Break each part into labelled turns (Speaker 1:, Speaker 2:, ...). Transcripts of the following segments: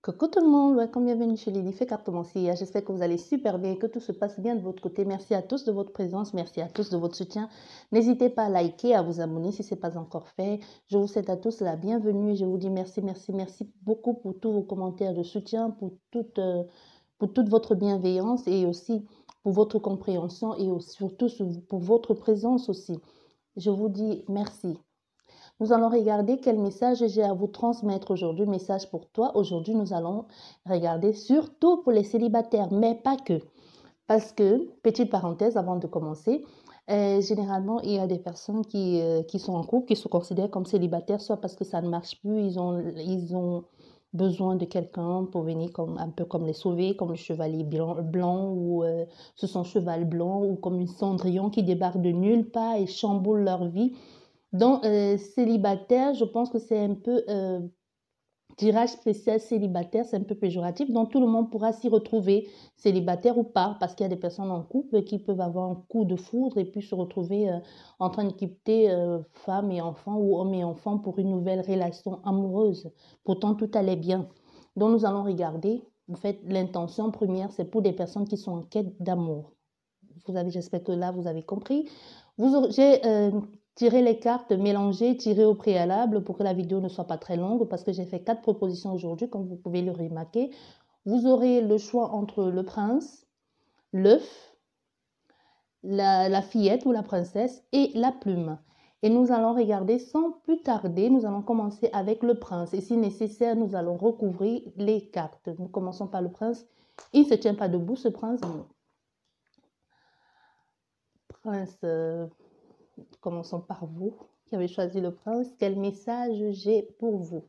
Speaker 1: Coucou tout le monde, bienvenue chez Lily Fait Cartomancia. Hein. J'espère que vous allez super bien, que tout se passe bien de votre côté. Merci à tous de votre présence, merci à tous de votre soutien. N'hésitez pas à liker, à vous abonner si ce n'est pas encore fait. Je vous souhaite à tous la bienvenue je vous dis merci, merci, merci beaucoup pour tous vos commentaires de soutien, pour toute, euh, pour toute votre bienveillance et aussi pour votre compréhension et surtout pour votre présence aussi. Je vous dis merci. Nous allons regarder quel message j'ai à vous transmettre aujourd'hui, message pour toi. Aujourd'hui, nous allons regarder surtout pour les célibataires, mais pas que. Parce que, petite parenthèse avant de commencer, euh, généralement, il y a des personnes euh, qui, sont en couple, qui se considèrent comme célibataires, soit parce que ça ne marche plus, ils ont, ils ont besoin de quelqu'un pour venir comme, un peu comme les sauver, comme le chevalier blanc, ou euh, ce sont cheval blanc, ou comme une cendrillon qui débarque de nulle part et chamboule leur vie. Donc, euh, célibataire, je pense que c'est un peu euh, tirage spécial célibataire, c'est un peu péjoratif. Donc, tout le monde pourra s'y retrouver, célibataire ou pas, parce qu'il y a des personnes en couple qui peuvent avoir un coup de foudre et puis se retrouver euh, en train de quitter femme et enfant ou homme et enfant pour une nouvelle relation amoureuse. Pourtant, tout allait bien. Donc, nous allons regarder. En fait, l'intention première, c'est pour des personnes qui sont en quête d'amour. Vous avez, j'espère que là, vous avez compris. Vous, j'ai Tirez les cartes, mélanger, tirez au préalable pour que la vidéo ne soit pas très longue parce que j'ai fait quatre propositions aujourd'hui, comme vous pouvez le remarquer. Vous aurez le choix entre le prince, l'œuf, la, la fillette ou la princesse et la plume. Et nous allons regarder sans plus tarder, nous allons commencer avec le prince. Et si nécessaire, nous allons recouvrir les cartes. Nous commençons par le prince. Il ne se tient pas debout, ce prince. Prince, euh, commençons par vous qui avez choisi le prince, quel message j'ai pour vous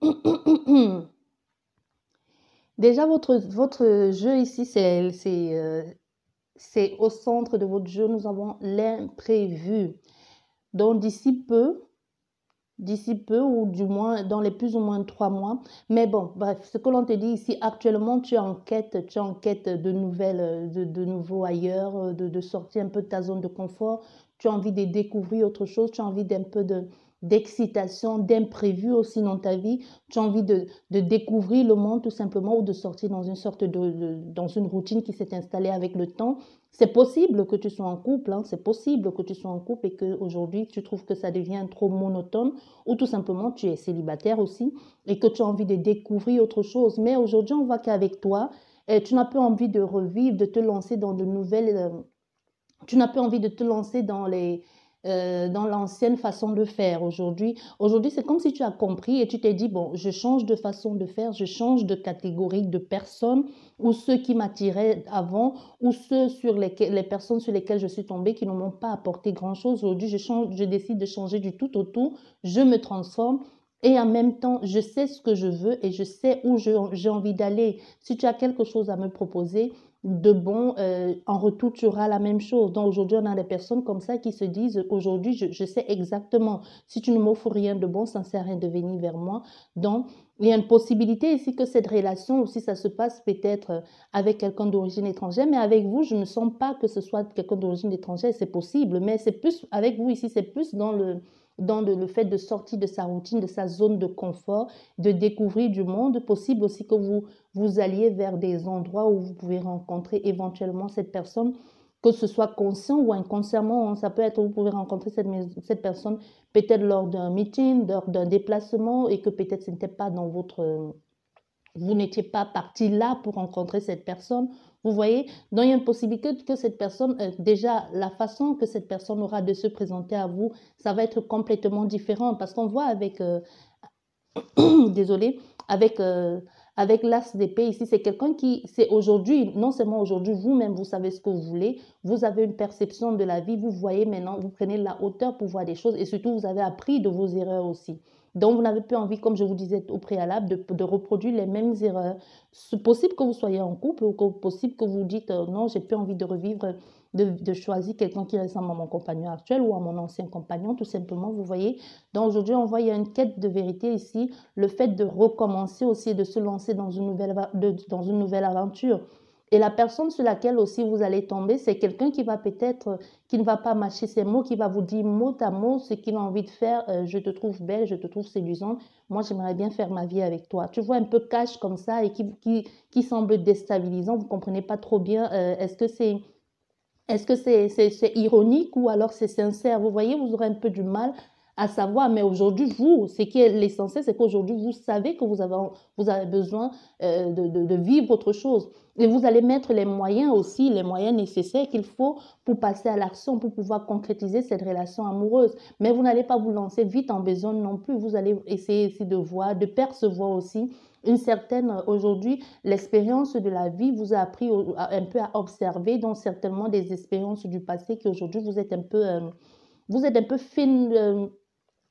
Speaker 1: Déjà, votre, votre jeu ici, c'est euh, c'est au centre de votre jeu, nous avons l'imprévu. Donc d'ici peu, d'ici peu ou du moins dans les plus ou moins trois mois. Mais bon, bref, ce que l'on te dit ici, actuellement, tu es en quête, tu es en quête de nouvelles, de, nouveaux ailleurs, de, sortir un peu de ta zone de confort. Tu as envie de découvrir autre chose, tu as envie d'un peu de d'excitation, d'imprévu aussi dans ta vie. Tu as envie de, découvrir le monde tout simplement ou de sortir dans une sorte de, dans une routine qui s'est installée avec le temps c'est possible que tu sois en couple, hein, c'est possible que tu sois en couple et qu'aujourd'hui tu trouves que ça devient trop monotone ou tout simplement tu es célibataire aussi et que tu as envie de découvrir autre chose. Mais aujourd'hui, on voit qu'avec toi, eh, tu n'as plus envie de revivre, de te lancer dans de nouvelles... Euh, tu n'as plus envie de te lancer dans les, euh, dans l'ancienne façon de faire. Aujourd'hui, aujourd'hui, c'est comme si tu as compris et tu t'es dit bon, je change de façon de faire, je change de catégorie de personnes ou ceux qui m'attiraient avant ou ceux sur lesquels les personnes sur lesquelles je suis tombée qui ne m'ont pas apporté grand chose. Aujourd'hui, je je décide de changer du tout au tout. Je me transforme et en même temps, je sais ce que je veux et je sais où j'ai envie d'aller. Si tu as quelque chose à me proposer, de bon, euh, en retour, tu auras la même chose. Donc aujourd'hui, on a des personnes comme ça qui se disent, aujourd'hui, je, je, sais exactement, si tu ne m'offres rien de bon, ça ne sert à rien de venir vers moi. Donc, il y a une possibilité ici que cette relation aussi, ça se passe peut-être euh, avec quelqu'un d'origine étrangère, mais avec vous, je ne sens pas que ce soit quelqu'un d'origine étrangère, c'est possible, mais c'est plus, avec vous ici, c'est plus dans le dans le fait de sortir de sa routine, de sa zone de confort, de découvrir du monde. Possible aussi que vous, vous alliez vers des endroits où vous pouvez rencontrer éventuellement cette personne, que ce soit conscient ou inconsciemment. Hein. Ça peut être, vous pouvez rencontrer cette, cette personne peut-être lors d'un meeting, lors d'un déplacement et que peut-être ce n'était pas dans votre... Euh, vous n'étiez pas parti là pour rencontrer cette personne vous voyez, donc il y a une possibilité que cette personne, euh, déjà la façon que cette personne aura de se présenter à vous, ça va être complètement différent parce qu'on voit avec, euh, désolé, avec... Euh, avec l'as d'épée ici, c'est quelqu'un qui, c'est aujourd'hui, non seulement aujourd'hui, vous-même, vous savez ce que vous voulez, vous avez une perception de la vie, vous voyez maintenant, vous prenez la hauteur pour voir des choses et surtout, vous avez appris de vos erreurs aussi. Donc, vous n'avez plus envie, comme je vous disais au préalable, de, reproduire les mêmes erreurs. C'est possible que vous soyez en couple ou que, possible que vous dites euh, non, j'ai plus envie de revivre, de, choisir quelqu'un qui ressemble à mon compagnon actuel ou à mon ancien compagnon, tout simplement, vous voyez. Donc, aujourd'hui, on voit il y a une quête de vérité ici, le fait de recommencer aussi et de se lancer dans une dans une nouvelle aventure. Et la personne sur laquelle aussi vous allez tomber, c'est quelqu'un qui va peut-être, qui ne va pas mâcher ses mots, qui va vous dire mot à mot ce qu'il a envie de faire. Euh, je te trouve belle, je te trouve séduisante. Moi, j'aimerais bien faire ma vie avec toi. Tu vois un peu cash comme ça et qui, qui, semble déstabilisant. Vous ne comprenez pas trop bien. Euh, est-ce que c'est est que ironique ou alors c'est sincère Vous voyez, vous aurez un peu du mal à savoir, mais aujourd'hui, vous, ce qui est l'essentiel, c'est qu'aujourd'hui, vous savez que vous avez, vous avez besoin euh, de, de, vivre autre chose. Et vous allez mettre les moyens aussi, les moyens nécessaires qu'il faut pour passer à l'action, pour pouvoir concrétiser cette relation amoureuse. Mais vous n'allez pas vous lancer vite en besoin non plus. Vous allez essayer aussi de voir, de percevoir aussi une certaine, aujourd'hui, l'expérience de la vie vous a appris un peu à observer, dont certainement des expériences du passé qui aujourd'hui vous êtes un peu, euh, vous êtes un peu fine. Euh,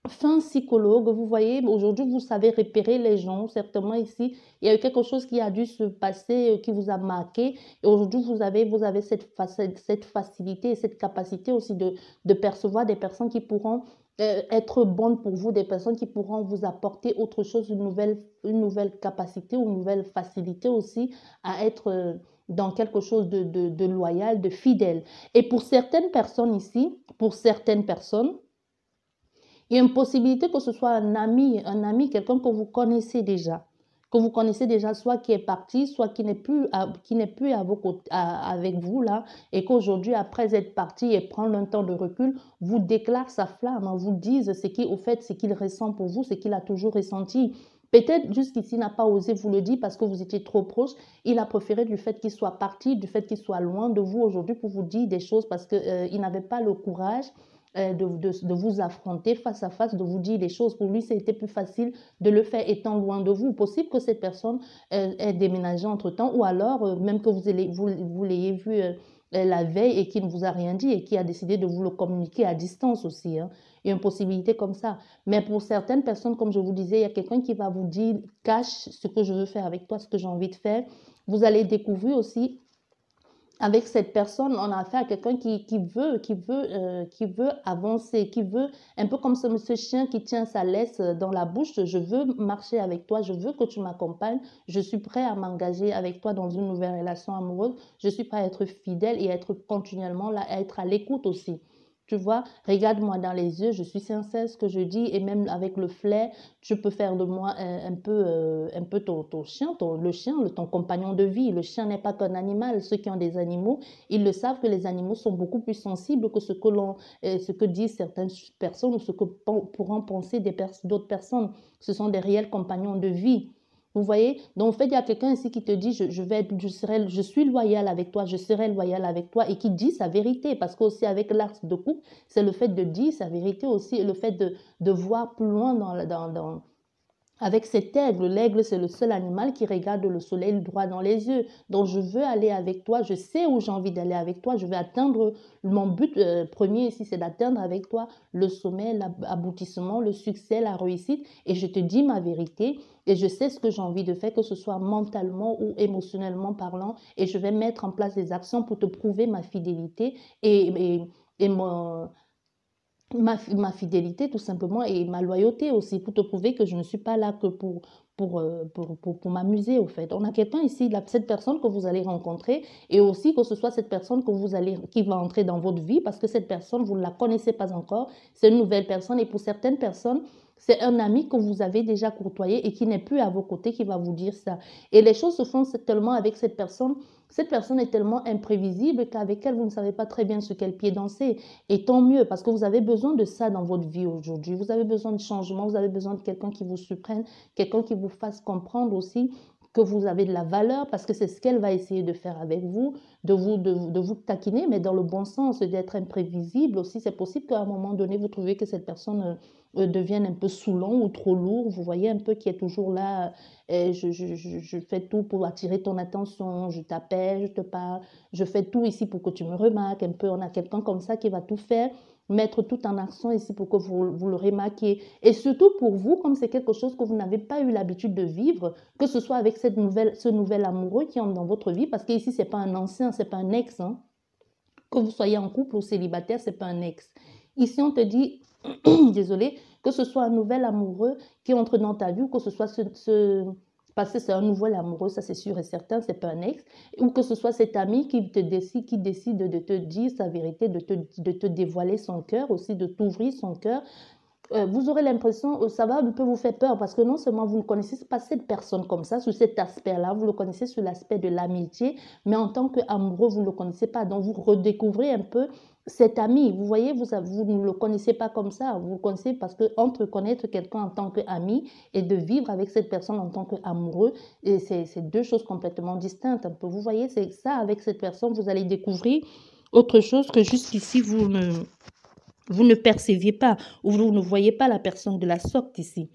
Speaker 1: fin psychologue, vous voyez, aujourd'hui, vous savez repérer les gens. Certainement ici, il y a eu quelque chose qui a dû se passer, euh, qui vous a marqué. Et aujourd'hui, vous avez, vous avez cette, facilité et cette capacité aussi de, percevoir des personnes qui pourront euh, être bonnes pour vous, des personnes qui pourront vous apporter autre chose, une nouvelle, une nouvelle capacité ou une nouvelle facilité aussi à être euh, dans quelque chose de loyal, de fidèle. Et pour certaines personnes ici, pour certaines personnes, il y a une possibilité que ce soit un ami, un ami, quelqu'un que vous connaissez déjà, que vous connaissez déjà, soit qui est parti, soit qui n'est plus, qui n'est plus avec vous là, et qu'aujourd'hui, après être parti et prendre un temps de recul, vous déclare sa flamme, hein, vous dise ce qui, au fait, ce qu'il ressent pour vous, ce qu'il a toujours ressenti. Peut-être jusqu'ici n'a pas osé vous le dire parce que vous étiez trop proche. Il a préféré du fait qu'il soit parti, du fait qu'il soit loin de vous aujourd'hui pour vous dire des choses parce qu'il euh, n'avait pas le courage euh, de, vous affronter face à face, de vous dire les choses. Pour lui, c'était plus facile de le faire étant loin de vous. Possible que cette personne euh, ait déménagé entre-temps ou alors euh, même que vous, vous, l'ayez vu la veille et qui ne vous a rien dit et qui a décidé de vous le communiquer à distance aussi. Hein. Il y a une possibilité comme ça. Mais pour certaines personnes, comme je vous disais, il y a quelqu'un qui va vous dire, cache ce que je veux faire avec toi, ce que j'ai envie de faire. Vous allez découvrir aussi avec cette personne, on a affaire à quelqu'un qui, veut, qui veut, euh, qui veut avancer, qui veut, un peu comme ce chien qui tient sa laisse euh, dans la bouche, je veux marcher avec toi, je veux que tu m'accompagnes, je suis prêt à m'engager avec toi dans une nouvelle relation amoureuse, je suis prêt à être fidèle et à être continuellement là, être à l'écoute aussi. Tu vois, regarde-moi dans les yeux, je suis sincère ce que je dis et même avec le flair, tu peux faire de moi euh, un, peu, euh, un peu ton, chien, ton, le chien, le, ton compagnon de vie. Le chien n'est pas qu'un animal. Ceux qui ont des animaux, ils le savent que les animaux sont beaucoup plus sensibles que ce que, euh, disent certaines personnes ou ce que pourront penser d'autres personnes. Ce sont des réels compagnons de vie. Vous voyez Donc, en fait, il y a quelqu'un ici qui te dit je, vais, je, serai, je suis loyal avec toi, je serai loyal avec toi et qui dit sa vérité. Parce qu'aussi, avec l'art de couple, c'est le fait de dire sa vérité aussi et le fait de, voir plus loin dans, la dans, avec cet aigle. L'aigle, c'est le seul animal qui regarde le soleil droit dans les yeux. Donc, je veux aller avec toi, je sais où j'ai envie d'aller avec toi, je vais atteindre mon but euh, premier ici, c'est d'atteindre avec toi le sommet, l'aboutissement, le succès, la réussite. Et je te dis ma vérité et je sais ce que j'ai envie de faire, que ce soit mentalement ou émotionnellement parlant. Et je vais mettre en place des actions pour te prouver ma fidélité et, et, et mon ma, fidélité tout simplement et ma loyauté aussi pour te prouver que je ne suis pas là que pour pour, euh, pour, m'amuser au fait. On a quelqu'un ici, cette personne que vous allez rencontrer et aussi que ce soit cette personne que vous allez, qui va entrer dans votre vie parce que cette personne, vous ne la connaissez pas encore, c'est une nouvelle personne et pour certaines personnes, c'est un ami que vous avez déjà courtoyé et qui n'est plus à vos côtés qui va vous dire ça. Et les choses se font tellement avec cette personne cette personne est tellement imprévisible qu'avec elle, vous ne savez pas très bien ce qu'elle pied danser. Et tant mieux, parce que vous avez besoin de ça dans votre vie aujourd'hui. Vous avez besoin de changement, vous avez besoin de quelqu'un qui vous surprenne, quelqu'un qui vous fasse comprendre aussi que vous avez de la valeur, parce que c'est ce qu'elle va essayer de faire avec vous, de vous, de, vous taquiner, mais dans le bon sens, d'être imprévisible aussi. C'est possible qu'à un moment donné, vous trouviez que cette personne euh, euh, devienne un peu saoulant ou trop lourd. Vous voyez un peu qui est toujours là. Euh, je, je, fais tout pour attirer ton attention. Je t'appelle, je te parle. Je fais tout ici pour que tu me remarques un peu. On a quelqu'un comme ça qui va tout faire mettre tout en action ici pour que vous, vous le remarquiez. Et surtout pour vous, comme c'est quelque chose que vous n'avez pas eu l'habitude de vivre, que ce soit avec cette nouvelle, ce nouvel amoureux qui entre dans votre vie, parce qu'ici, ce n'est pas un ancien, ce n'est pas un ex. Hein. Que vous soyez en couple ou célibataire, ce n'est pas un ex. Ici, on te dit, désolé, que ce soit un nouvel amoureux qui entre dans ta vie ou que ce soit ce parce que c'est un nouvel amoureux, ça c'est sûr et certain, c'est pas un ex, ou que ce soit cet ami qui te décide, qui décide de te dire sa vérité, de te, dévoiler son cœur aussi, de t'ouvrir son cœur. Euh, vous aurez l'impression, euh, ça va un peu vous faire peur parce que non seulement vous ne connaissez pas cette personne comme ça, sous cet aspect-là, vous le connaissez sous l'aspect de l'amitié, mais en tant qu'amoureux, vous ne le connaissez pas. Donc vous redécouvrez un peu cet ami, vous voyez, vous, vous ne le connaissez pas comme ça, vous le connaissez parce que entre connaître quelqu'un en tant qu'ami et de vivre avec cette personne en tant qu'amoureux, c'est deux choses complètement distinctes. Vous voyez, c'est ça, avec cette personne, vous allez découvrir autre chose que jusqu'ici, vous ne, vous ne perceviez pas ou vous ne voyez pas la personne de la sorte ici.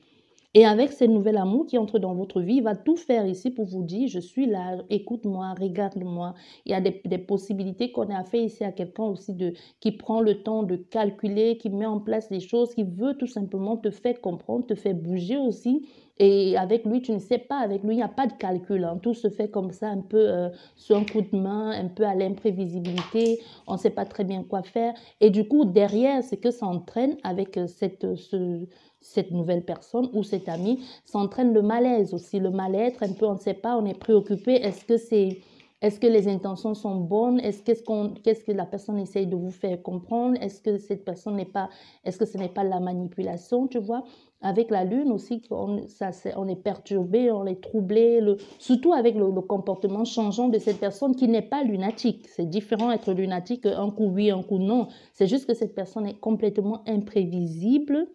Speaker 1: Et avec ce nouvel amour qui entre dans votre vie, il va tout faire ici pour vous dire, je suis là, écoute-moi, regarde-moi. Il y a des, possibilités qu'on a fait ici à quelqu'un aussi de, qui prend le temps de calculer, qui met en place des choses, qui veut tout simplement te faire comprendre, te faire bouger aussi. Et avec lui, tu ne sais pas, avec lui, il n'y a pas de calcul. Hein. Tout se fait comme ça, un peu euh, sur un coup de main, un peu à l'imprévisibilité. On ne sait pas très bien quoi faire. Et du coup, derrière, c'est que ça entraîne avec euh, cette, ce, cette nouvelle personne ou cet ami s'entraîne le malaise aussi, le mal-être, un peu on ne sait pas, on est préoccupé, est-ce que c'est... Est-ce que les intentions sont bonnes Est-ce qu'est-ce qu'on, qu'est-ce que la personne essaye de vous faire comprendre Est-ce que cette personne n'est pas, est-ce que ce n'est pas la manipulation Tu vois, avec la lune aussi, on, ça, est, on est perturbé, on est troublé, surtout avec le, comportement changeant de cette personne qui n'est pas lunatique. C'est différent être lunatique, un coup oui, un coup non. C'est juste que cette personne est complètement imprévisible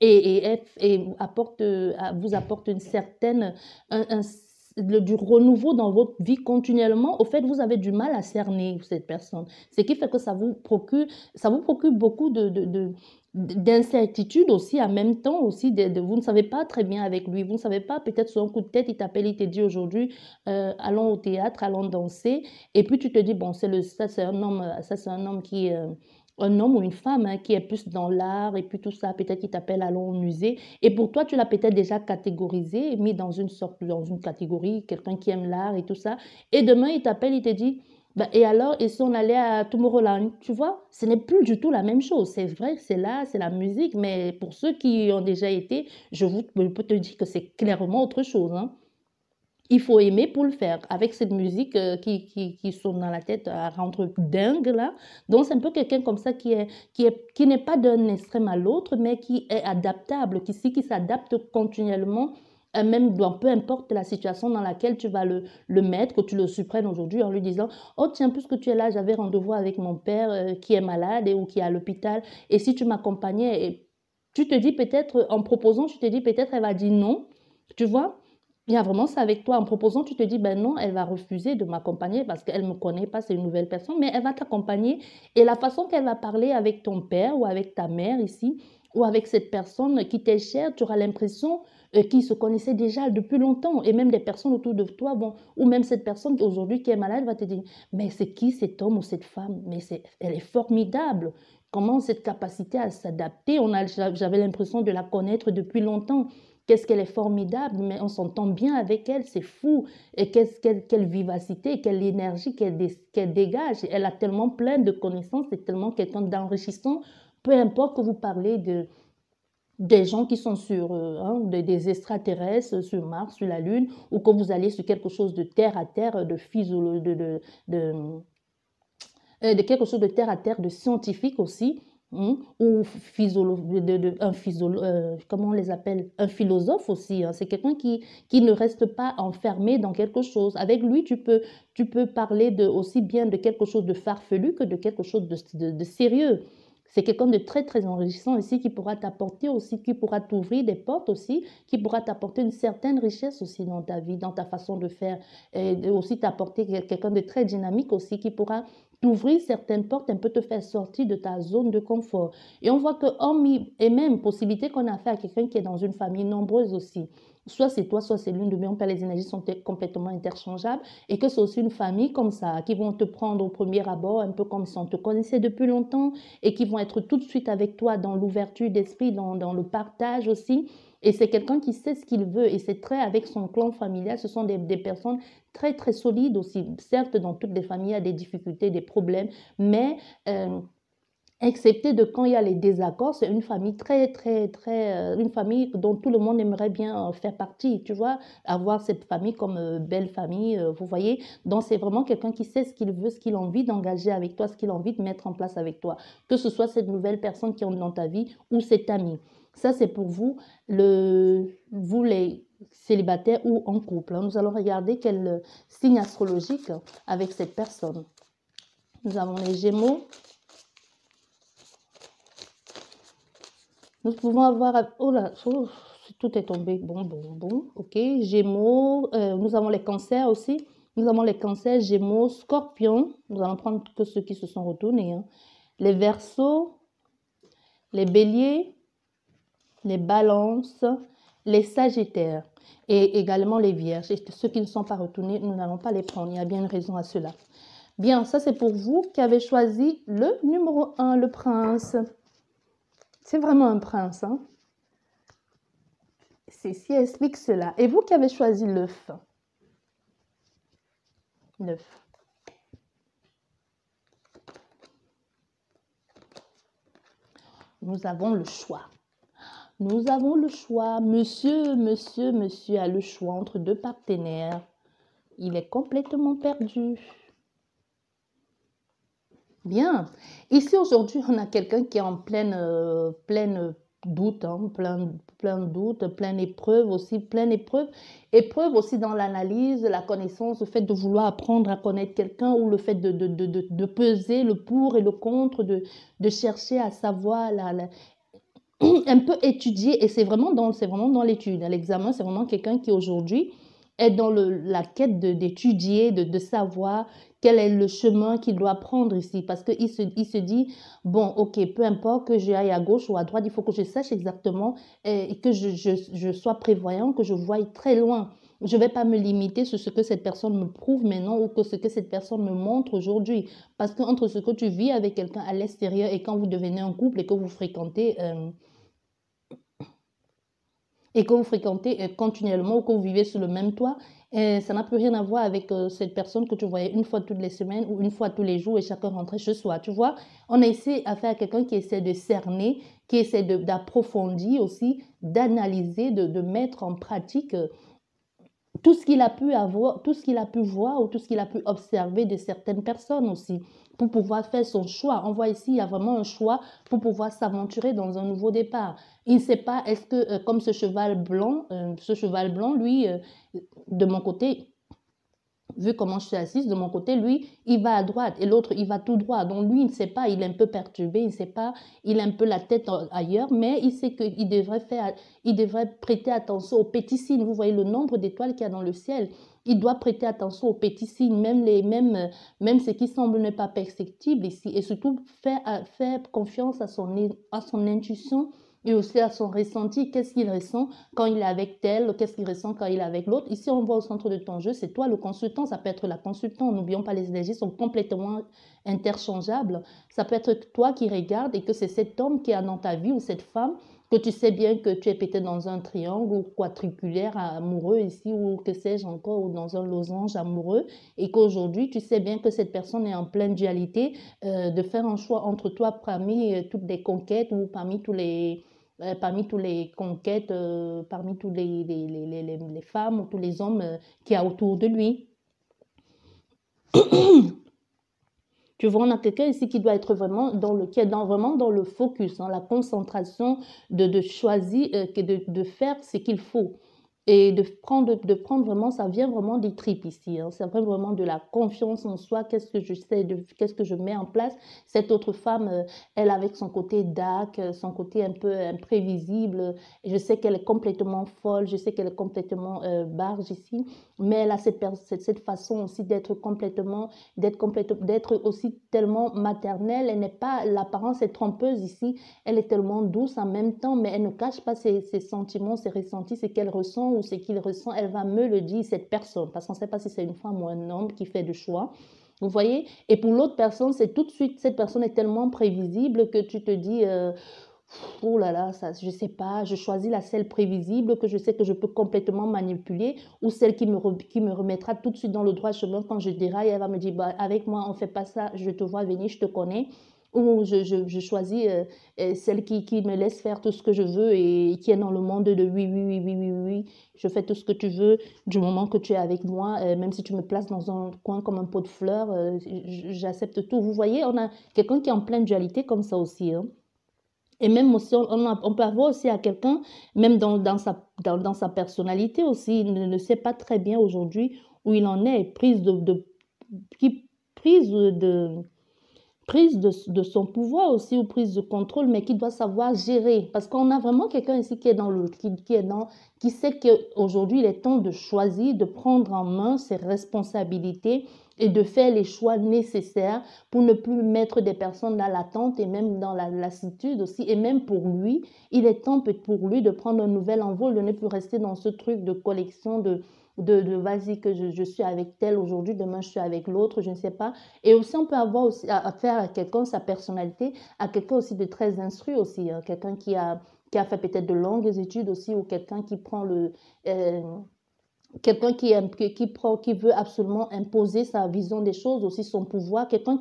Speaker 1: et, et, apporte, euh, vous apporte une certaine, un, du renouveau dans votre vie continuellement, au fait, vous avez du mal à cerner cette personne. Ce qui fait que ça vous procure, ça vous procure beaucoup de, de, d'incertitude aussi en même temps aussi de, vous ne savez pas très bien avec lui vous ne savez pas peut-être sur un coup de tête il t'appelle il te dit aujourd'hui euh, allons au théâtre allons danser et puis tu te dis bon c'est le ça c'est un homme ça c'est un homme qui euh, un homme ou une femme hein, qui est plus dans l'art et puis tout ça, peut-être qu'il t'appelle allons au musée. Et pour toi, tu l'as peut-être déjà catégorisé, mis dans une sorte, dans une catégorie, quelqu'un qui aime l'art et tout ça. Et demain, il t'appelle, il te dit, bah, et alors, ils sont allés allait à Tomorrowland, tu vois, ce n'est plus du tout la même chose. C'est vrai, c'est là, c'est la musique, mais pour ceux qui y ont déjà été, je, vous, peux te dire que c'est clairement autre chose. Hein il faut aimer pour le faire. Avec cette musique euh, qui, qui, qui sonne dans la tête, à euh, rendre dingue là. Donc c'est un peu quelqu'un comme ça qui est qui est qui n'est pas d'un extrême à l'autre, mais qui est adaptable, qui qui s'adapte continuellement. Euh, même dans peu importe la situation dans laquelle tu vas le, le mettre, que tu le supprennes aujourd'hui en lui disant Oh, tiens, puisque tu es là, j'avais rendez-vous avec mon père qui est malade ou qui est à l'hôpital, et si tu m'accompagnais, tu te dis peut-être, en proposant, tu te dis peut-être elle va dire non, tu vois il y a vraiment ça avec toi. En proposant, tu te dis, ben non, elle va refuser de m'accompagner parce qu'elle ne me connaît pas, c'est une nouvelle personne, mais elle va t'accompagner. Et la façon qu'elle va parler avec ton père ou avec ta mère ici, ou avec cette personne qui t'est chère, tu auras l'impression euh, qu'ils se connaissaient déjà depuis longtemps. Et même des personnes autour de toi, bon, ou même cette personne aujourd'hui qui est malade va te dire, mais c'est qui cet homme ou cette femme Mais c'est, elle est formidable. Comment cette capacité à s'adapter On a, j'avais l'impression de la connaître depuis longtemps. Qu'est-ce qu'elle est formidable, mais on s'entend bien avec elle, c'est fou. Et qu'elle, vivacité, quelle énergie qu'elle, dégage. Elle a tellement plein de connaissances, c'est tellement quelqu'un d'enrichissant. Peu importe que vous parlez de, des gens qui sont sur euh, hein, des, extraterrestres sur Mars, sur la Lune, ou que vous allez sur quelque chose de terre à terre, de euh, de quelque chose de terre à terre, de scientifique aussi, Hmm? ou un euh, comment les appelle un philosophe aussi hein. c'est quelqu'un qui qui ne reste pas enfermé dans quelque chose avec lui tu peux tu peux parler de aussi bien de quelque chose de farfelu que de quelque chose de, de sérieux c'est quelqu'un de très très enrichissant aussi qui pourra t'apporter aussi qui pourra t'ouvrir des portes aussi qui pourra t'apporter une certaine richesse aussi dans ta vie dans ta façon de faire et aussi t'apporter quelqu'un de très dynamique aussi qui pourra ouvrir certaines portes, un peu te faire sortir de ta zone de confort. Et on voit que hormis, et même possibilité qu'on a fait à quelqu'un qui est dans une famille nombreuse aussi, soit c'est toi, soit c'est l'une de mes, on les énergies sont complètement interchangeables, et que c'est aussi une famille comme ça, qui vont te prendre au premier abord, un peu comme si on te connaissait depuis longtemps, et qui vont être tout de suite avec toi dans l'ouverture d'esprit, dans le partage aussi. Et c'est quelqu'un qui sait ce qu'il veut et c'est très avec son clan familial. Ce sont des, personnes très très solides aussi. Certes, dans toutes les familles, il y a des difficultés, des problèmes, mais euh, excepté de quand il y a les désaccords, c'est une famille très, très, très, euh, une famille dont tout le monde aimerait bien euh, faire partie, tu vois, avoir cette famille comme belle famille, vous voyez. Donc, c'est vraiment quelqu'un qui sait ce qu'il veut, ce qu'il a envie d'engager avec toi, ce qu'il a envie de mettre en place avec toi, que ce soit cette nouvelle personne qui est dans ta vie ou cet ami. Ça, c'est pour vous, vous les célibataires ou en couple. Hein. Nous allons regarder quel euh, signe astrologique avec cette personne. Nous avons les Gémeaux. Nous pouvons avoir... Oh là, oh, tout est tombé. Bon, bon, bon. OK. Gémeaux. Euh, nous avons les cancers aussi. Nous avons les cancers, Gémeaux, Scorpions. Nous allons prendre que ceux qui se sont retournés. Hein. Les versos. les Béliers, les balances, les sagittaires et également les vierges. Et ceux qui ne sont pas retournés, nous n'allons pas les prendre. Il y a bien une raison à cela. Bien, ça c'est pour vous qui avez choisi le numéro 1, le prince. C'est vraiment un prince. Hein? Ceci explique cela. Et vous qui avez choisi l'œuf. L'œuf. Nous avons le choix. Nous avons le choix. Monsieur, monsieur, monsieur a le choix entre deux partenaires. Il est complètement perdu. Bien. Ici, aujourd'hui, on a quelqu'un qui est en pleine, euh, pleine doute, hein, plein, plein doute, plein épreuve aussi, pleine épreuve. Épreuve aussi dans l'analyse, la connaissance, le fait de vouloir apprendre à connaître quelqu'un ou le fait de de, peser le pour et le contre, de, de chercher à savoir la, un peu étudié et c'est vraiment dans, c'est vraiment dans l'étude. L'examen, c'est vraiment quelqu'un qui aujourd'hui est dans la quête d'étudier, de, savoir quel est le chemin qu'il doit prendre ici. Parce qu'il se, il se dit, bon, ok, peu importe que j'aille à gauche ou à droite, il faut que je sache exactement euh, et que je, sois prévoyant, que je voie très loin. Je ne vais pas me limiter sur ce que cette personne me prouve maintenant ou que ce que cette personne me montre aujourd'hui. Parce qu'entre ce que tu vis avec quelqu'un à l'extérieur et quand vous devenez un couple et que vous fréquentez... Euh, et que vous fréquentez euh, continuellement ou que vous vivez sous le même toit, euh, ça n'a plus rien à voir avec euh, cette personne que tu voyais une fois toutes les semaines ou une fois tous les jours et chacun rentrait chez soi. Tu vois, on essaie à faire quelqu'un qui essaie de cerner, qui essaie d'approfondir aussi, d'analyser, de, mettre en pratique tout ce qu'il a pu avoir, tout ce qu'il a pu voir ou tout ce qu'il a pu observer de certaines personnes aussi pour pouvoir faire son choix. On voit ici, il y a vraiment un choix pour pouvoir s'aventurer dans un nouveau départ. Il ne sait pas, est-ce que, euh, comme ce cheval blanc, euh, ce cheval blanc, lui, euh, de mon côté, vu comment je suis assise, de mon côté, lui, il va à droite et l'autre, il va tout droit. Donc lui, il ne sait pas, il est un peu perturbé, il ne sait pas, il a un peu la tête ailleurs, mais il sait qu'il devrait faire, il devrait prêter attention aux petits signes. Vous voyez le nombre d'étoiles qu'il y a dans le ciel. Il doit prêter attention aux petits signes, même, les, même, même ce qui semble ne pas perceptible ici, et surtout faire, euh, faire confiance à son, à son intuition et aussi à son ressenti, qu'est-ce qu'il ressent quand il est avec tel, qu'est-ce qu'il ressent quand il est avec l'autre. Ici, on voit au centre de ton jeu, c'est toi le consultant, ça peut être la consultante, n'oublions pas, les énergies sont complètement interchangeables. Ça peut être toi qui regardes et que c'est cet homme qui est dans ta vie ou cette femme que tu sais bien que tu es peut-être dans un triangle ou quadriculaire amoureux ici ou que sais-je encore, ou dans un losange amoureux, et qu'aujourd'hui tu sais bien que cette personne est en pleine dualité, euh, de faire un choix entre toi parmi euh, toutes les conquêtes ou parmi tous les euh, parmi toutes les conquêtes, parmi tous les, les, femmes ou tous les hommes qui qu'il a autour de lui. Tu vois, on a quelqu'un ici qui doit être vraiment dans le, qui est vraiment dans le focus, dans la concentration de, choisir, euh, de faire ce qu'il faut. Et de prendre, de prendre vraiment, ça vient vraiment des tripes ici. Hein. Ça vient vraiment de la confiance en soi. Qu'est-ce que je sais, qu'est-ce que je mets en place. Cette autre femme, euh, elle avec son côté dark, euh, son côté un peu imprévisible. Euh, je sais qu'elle est complètement folle. Je sais qu'elle est complètement barge ici. Mais elle a cette, cette façon aussi d'être complètement, d'être d'être aussi tellement maternelle. Elle n'est pas, l'apparence est trompeuse ici. Elle est tellement douce en même temps, mais elle ne cache pas ses, ses sentiments, ses ressentis, ce qu'elle ressent ou ce qu'il ressent, elle va me le dire, cette personne, parce qu'on ne sait pas si c'est une femme ou un homme qui fait le choix. Vous voyez Et pour l'autre personne, c'est tout de suite, cette personne est tellement prévisible que tu te dis, euh, oh là là, ça, je ne sais pas, je choisis la celle prévisible que je sais que je peux complètement manipuler ou celle qui me, qui me remettra tout de suite dans le droit chemin quand je dirai Elle va me dire, bah, avec moi, on ne fait pas ça, je te vois venir, je te connais où je, je, choisis euh, euh, celle qui, qui, me laisse faire tout ce que je veux et qui est dans le monde de oui, oui, oui, oui, oui, oui, je fais tout ce que tu veux du moment que tu es avec moi, euh, même si tu me places dans un coin comme un pot de fleurs, j'accepte tout. Vous voyez, on a quelqu'un qui est en pleine dualité comme ça aussi. Hein. Et même aussi, on, on, peut avoir aussi à quelqu'un, même dans, dans, sa, dans, dans, sa personnalité aussi, il ne, sait pas très bien aujourd'hui où il en est, prise de, de qui, prise de prise de, son pouvoir aussi ou prise de contrôle, mais qui doit savoir gérer. Parce qu'on a vraiment quelqu'un ici qui est dans le, qui est dans, qui sait qu'aujourd'hui, il est temps de choisir, de prendre en main ses responsabilités et de faire les choix nécessaires pour ne plus mettre des personnes dans l'attente et même dans la lassitude aussi. Et même pour lui, il est temps pour lui de prendre un nouvel envol, de ne plus rester dans ce truc de collection, de, de, vas-y que je, suis avec tel aujourd'hui, demain je suis avec l'autre, je ne sais pas. Et aussi, on peut avoir aussi affaire à, quelqu'un, sa personnalité, à quelqu'un aussi de très instruit aussi, hein, quelqu'un qui a qui a fait peut-être de longues études aussi ou quelqu'un qui prend euh, quelqu'un qui, veut absolument imposer sa vision des choses, aussi son pouvoir, quelqu'un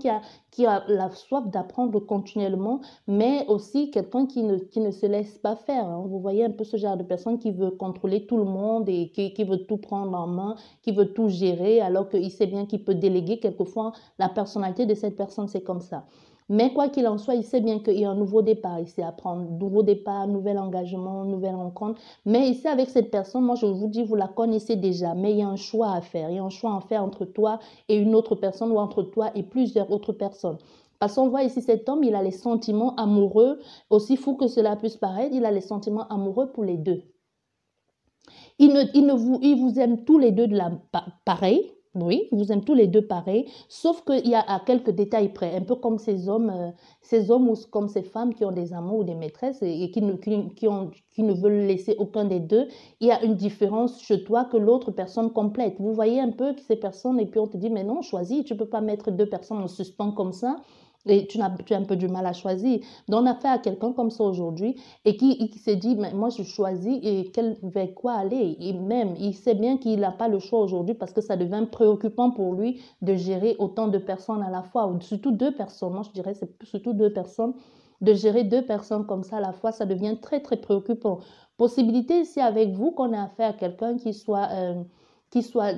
Speaker 1: qui a, la soif d'apprendre continuellement, mais aussi quelqu'un qui ne, se laisse pas faire. Hein. Vous voyez un peu ce genre de personne qui veut contrôler tout le monde et qui, qui veut tout prendre en main, qui veut tout gérer, alors qu'il sait bien qu'il peut déléguer. Quelquefois, la personnalité de cette personne, c'est comme ça. Mais quoi qu'il en soit, il sait bien qu'il y a un nouveau départ ici à prendre. Nouveau départ, nouvel engagement, nouvelle rencontre. Mais ici, avec cette personne, moi, je vous dis, vous la connaissez déjà, mais il y a un choix à faire. Il y a un choix à faire entre toi et une autre personne ou entre toi et plusieurs autres personnes. Parce qu'on voit ici cet homme, il a les sentiments amoureux, aussi fou que cela puisse paraître, il a les sentiments amoureux pour les deux. Il, ne, il, ne vous, il vous aime tous les deux de la pareille, oui, vous aimez tous les deux pareil, sauf qu'il y a à quelques détails près, un peu comme ces hommes, euh, ces hommes ou comme ces femmes qui ont des amants ou des maîtresses et, qui, ne, veulent laisser aucun des deux. Il y a une différence chez toi que l'autre personne complète. Vous voyez un peu ces personnes et puis on te dit mais non, choisis, tu ne peux pas mettre deux personnes en suspens comme ça. Et tu as, tu un peu du mal à choisir. Donc, on a fait à quelqu'un comme ça aujourd'hui et qui, qui s'est dit, mais moi, je choisis et quel, vers quoi aller. Et même, il sait bien qu'il n'a pas le choix aujourd'hui parce que ça devient préoccupant pour lui de gérer autant de personnes à la fois, ou surtout deux personnes. Moi, je dirais, c'est surtout deux personnes. De gérer deux personnes comme ça à la fois, ça devient très, très préoccupant. Possibilité ici avec vous qu'on ait affaire à quelqu'un qui soit, euh, qui soit,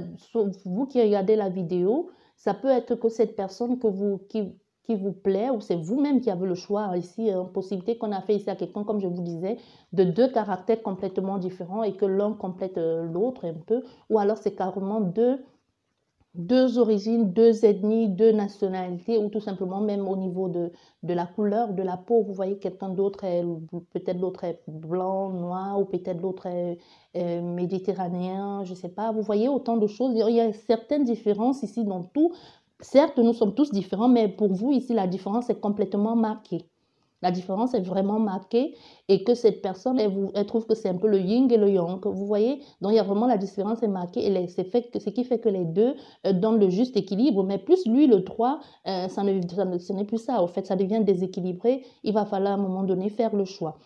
Speaker 1: vous qui regardez la vidéo, ça peut être que cette personne que vous, qui, qui vous plaît ou c'est vous-même qui avez le choix ici, une hein, possibilité qu'on a fait ici à quelqu'un, comme je vous disais, de deux caractères complètement différents et que l'un complète euh, l'autre un peu, ou alors c'est carrément deux, deux origines, deux ethnies, deux nationalités, ou tout simplement même au niveau de, de la couleur de la peau, vous voyez quelqu'un d'autre, peut-être l'autre est blanc, noir, ou peut-être l'autre est, est, méditerranéen, je ne sais pas, vous voyez autant de choses, il y a certaines différences ici dans tout, Certes, nous sommes tous différents, mais pour vous, ici, la différence est complètement marquée. La différence est vraiment marquée et que cette personne, elle, trouve que c'est un peu le yin et le yang. Vous voyez Donc, il y a vraiment la différence est marquée et c'est ce qui fait que les deux euh, donnent le juste équilibre. Mais plus lui, le 3, euh, ça ne, ce n'est plus ça. Au fait, ça devient déséquilibré. Il va falloir à un moment donné faire le choix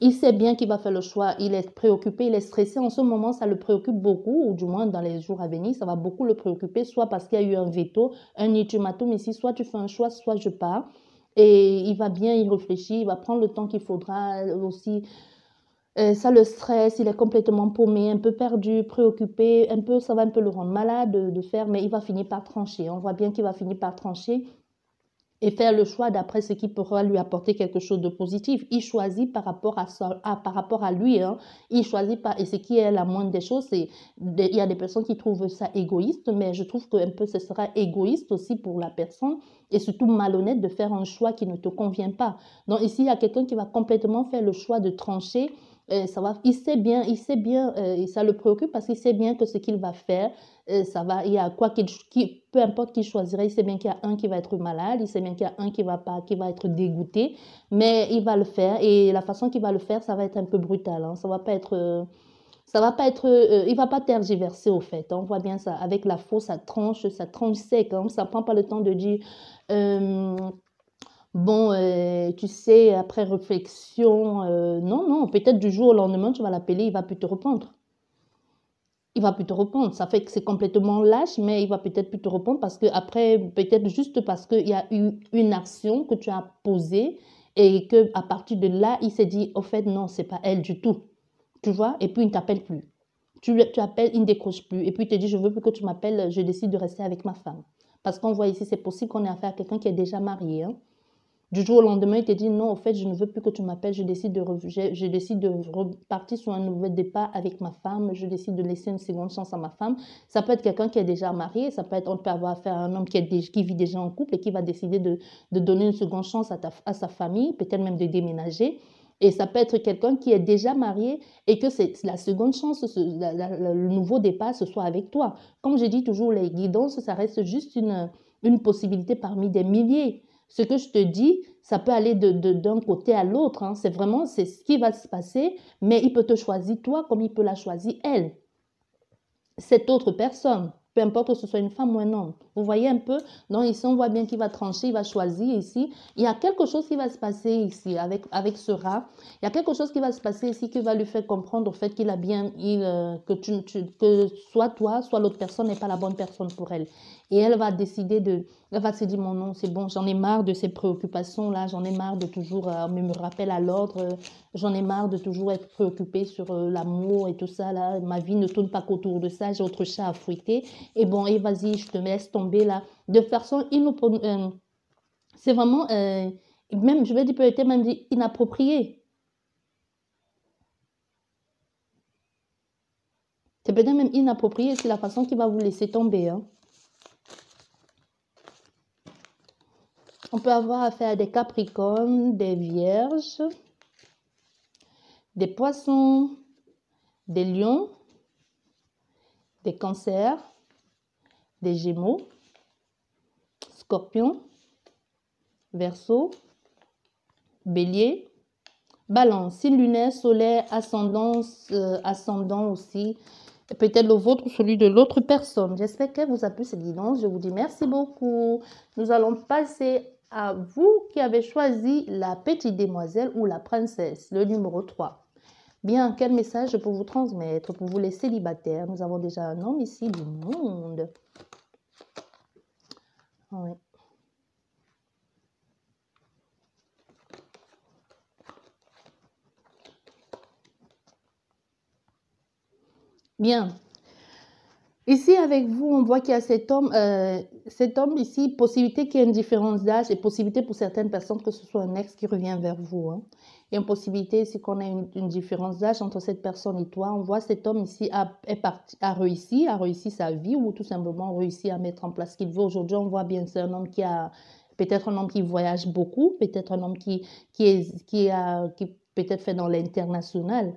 Speaker 1: il sait bien qu'il va faire le choix, il est préoccupé, il est stressé. En ce moment, ça le préoccupe beaucoup, ou du moins dans les jours à venir, ça va beaucoup le préoccuper, soit parce qu'il y a eu un veto, un ultimatum ici, soit tu fais un choix, soit je pars. Et il va bien y réfléchir, il va prendre le temps qu'il faudra euh, aussi. Euh, ça le stresse, il est complètement paumé, un peu perdu, préoccupé, un peu, ça va un peu le rendre malade de faire, mais il va finir par trancher. On voit bien qu'il va finir par trancher et faire le choix d'après ce qui pourra lui apporter quelque chose de positif. Il choisit par rapport à, par rapport à lui. Hein. Il choisit par Et ce qui est la moindre des choses, c'est il y a des personnes qui trouvent ça égoïste, mais je trouve que un peu ce sera égoïste aussi pour la personne et surtout malhonnête de faire un choix qui ne te convient pas. Donc ici, il y a quelqu'un qui va complètement faire le choix de trancher euh, va, il sait bien, il sait bien, euh, ça le préoccupe parce qu'il sait bien que ce qu'il va faire, euh, ça va, il y a quoi qu'il, qui, peu importe qui choisirait, il sait bien qu'il y a un qui va être malade, il sait bien qu'il y a un qui va pas, qui va être dégoûté, mais il va le faire et la façon qu'il va le faire, ça va être un peu brutal, hein, ça va pas être ça va pas être, il va pas tergiverser au fait. On voit bien ça avec la fausse, ça tranche, ça tranche sec. ça hein. ça prend pas le temps de dire, Bon, euh, tu sais, après réflexion, euh, non, non, peut-être du jour au lendemain, tu vas l'appeler, il va plus te répondre. Il va plus te répondre. Ça fait que c'est complètement lâche, mais il va peut-être plus te répondre parce que après, peut-être juste parce qu'il y a eu une action que tu as posée et que à partir de là, il s'est dit, au fait, non, c'est pas elle du tout. Tu vois Et puis, il ne t'appelle plus. Tu, tu appelles, il ne décroche plus. Et puis, il te dit, je veux plus que tu m'appelles, je décide de rester avec ma femme. Parce qu'on voit ici, c'est possible qu'on ait affaire à quelqu'un qui est déjà marié. Hein. Du jour au lendemain, il te dit non, au fait, je ne veux plus que tu m'appelles, je décide de, je, décide de repartir sur un nouvel départ avec ma femme, je décide de laisser une seconde chance à ma femme. Ça peut être quelqu'un qui est déjà marié, ça peut être, on peut avoir affaire à un homme qui, est, qui vit déjà en couple et qui va décider de, donner une seconde chance à, sa famille, peut-être même de déménager. Et ça peut être quelqu'un qui est déjà marié et que c'est la seconde chance, le nouveau départ, ce soit avec toi. Comme je dis toujours, les guidances, ça reste juste une, une possibilité parmi des milliers. Ce que je te dis, ça peut aller d'un de, d'un côté à l'autre. Hein. C'est vraiment c'est ce qui va se passer, mais il peut te choisir toi comme il peut la choisir elle. Cette autre personne, peu importe que ce soit une femme ou un homme. Vous voyez un peu Non, ici, on voit bien qu'il va trancher, il va choisir ici. Il y a quelque chose qui va se passer ici avec, avec ce rat. Il y a quelque chose qui va se passer ici qui va lui faire comprendre au fait qu'il a bien, il, euh, que, tu, soit toi, soit l'autre personne n'est pas la bonne personne pour elle. Et elle va décider de, elle va se dire, mon nom, c'est bon, j'en ai marre de ces préoccupations-là, j'en ai marre de toujours, euh, me rappelle à l'ordre, j'en ai marre de toujours être préoccupée sur euh, l'amour et tout ça, là, ma vie ne tourne pas qu'autour de ça, j'ai autre chat à fouetter. Et bon, et vas-y, je te laisse tomber de façon inopportune. Euh, c'est vraiment, euh, même, je vais dire peut-être même inapproprié. C'est inapproprié, c'est la façon qui va vous laisser tomber. Hein. On peut avoir affaire à des capricornes, des vierges, des poissons, des lions, des cancers, des gémeaux. Scorpion, Verseau, Bélier, Balance, signe lunaire, solaire, ascendant, euh, ascendant aussi, peut-être le vôtre ou celui de l'autre personne. J'espère qu'elle vous a plu cette guidance. Je vous dis merci beaucoup. Nous allons passer à vous qui avez choisi la petite demoiselle ou la princesse, le numéro 3. Bien, quel message je peux vous transmettre pour vous les célibataires Nous avons déjà un homme ici du monde. Oui. Bien. Ici, avec vous, on voit qu'il y a cet homme, euh, cet homme ici, possibilité qu'il y ait une différence d'âge et possibilité pour certaines personnes que ce soit un ex qui revient vers vous. Hein. Il y a une possibilité si qu'on ait une, différence d'âge entre cette personne et toi. On voit cet homme ici a, parti, a réussi, a réussi sa vie ou tout simplement réussi à mettre en place ce qu'il veut. Aujourd'hui, on voit bien c'est un homme qui a peut-être un homme qui voyage beaucoup, peut-être un homme qui, qui, est, qui a qui peut-être fait dans l'international.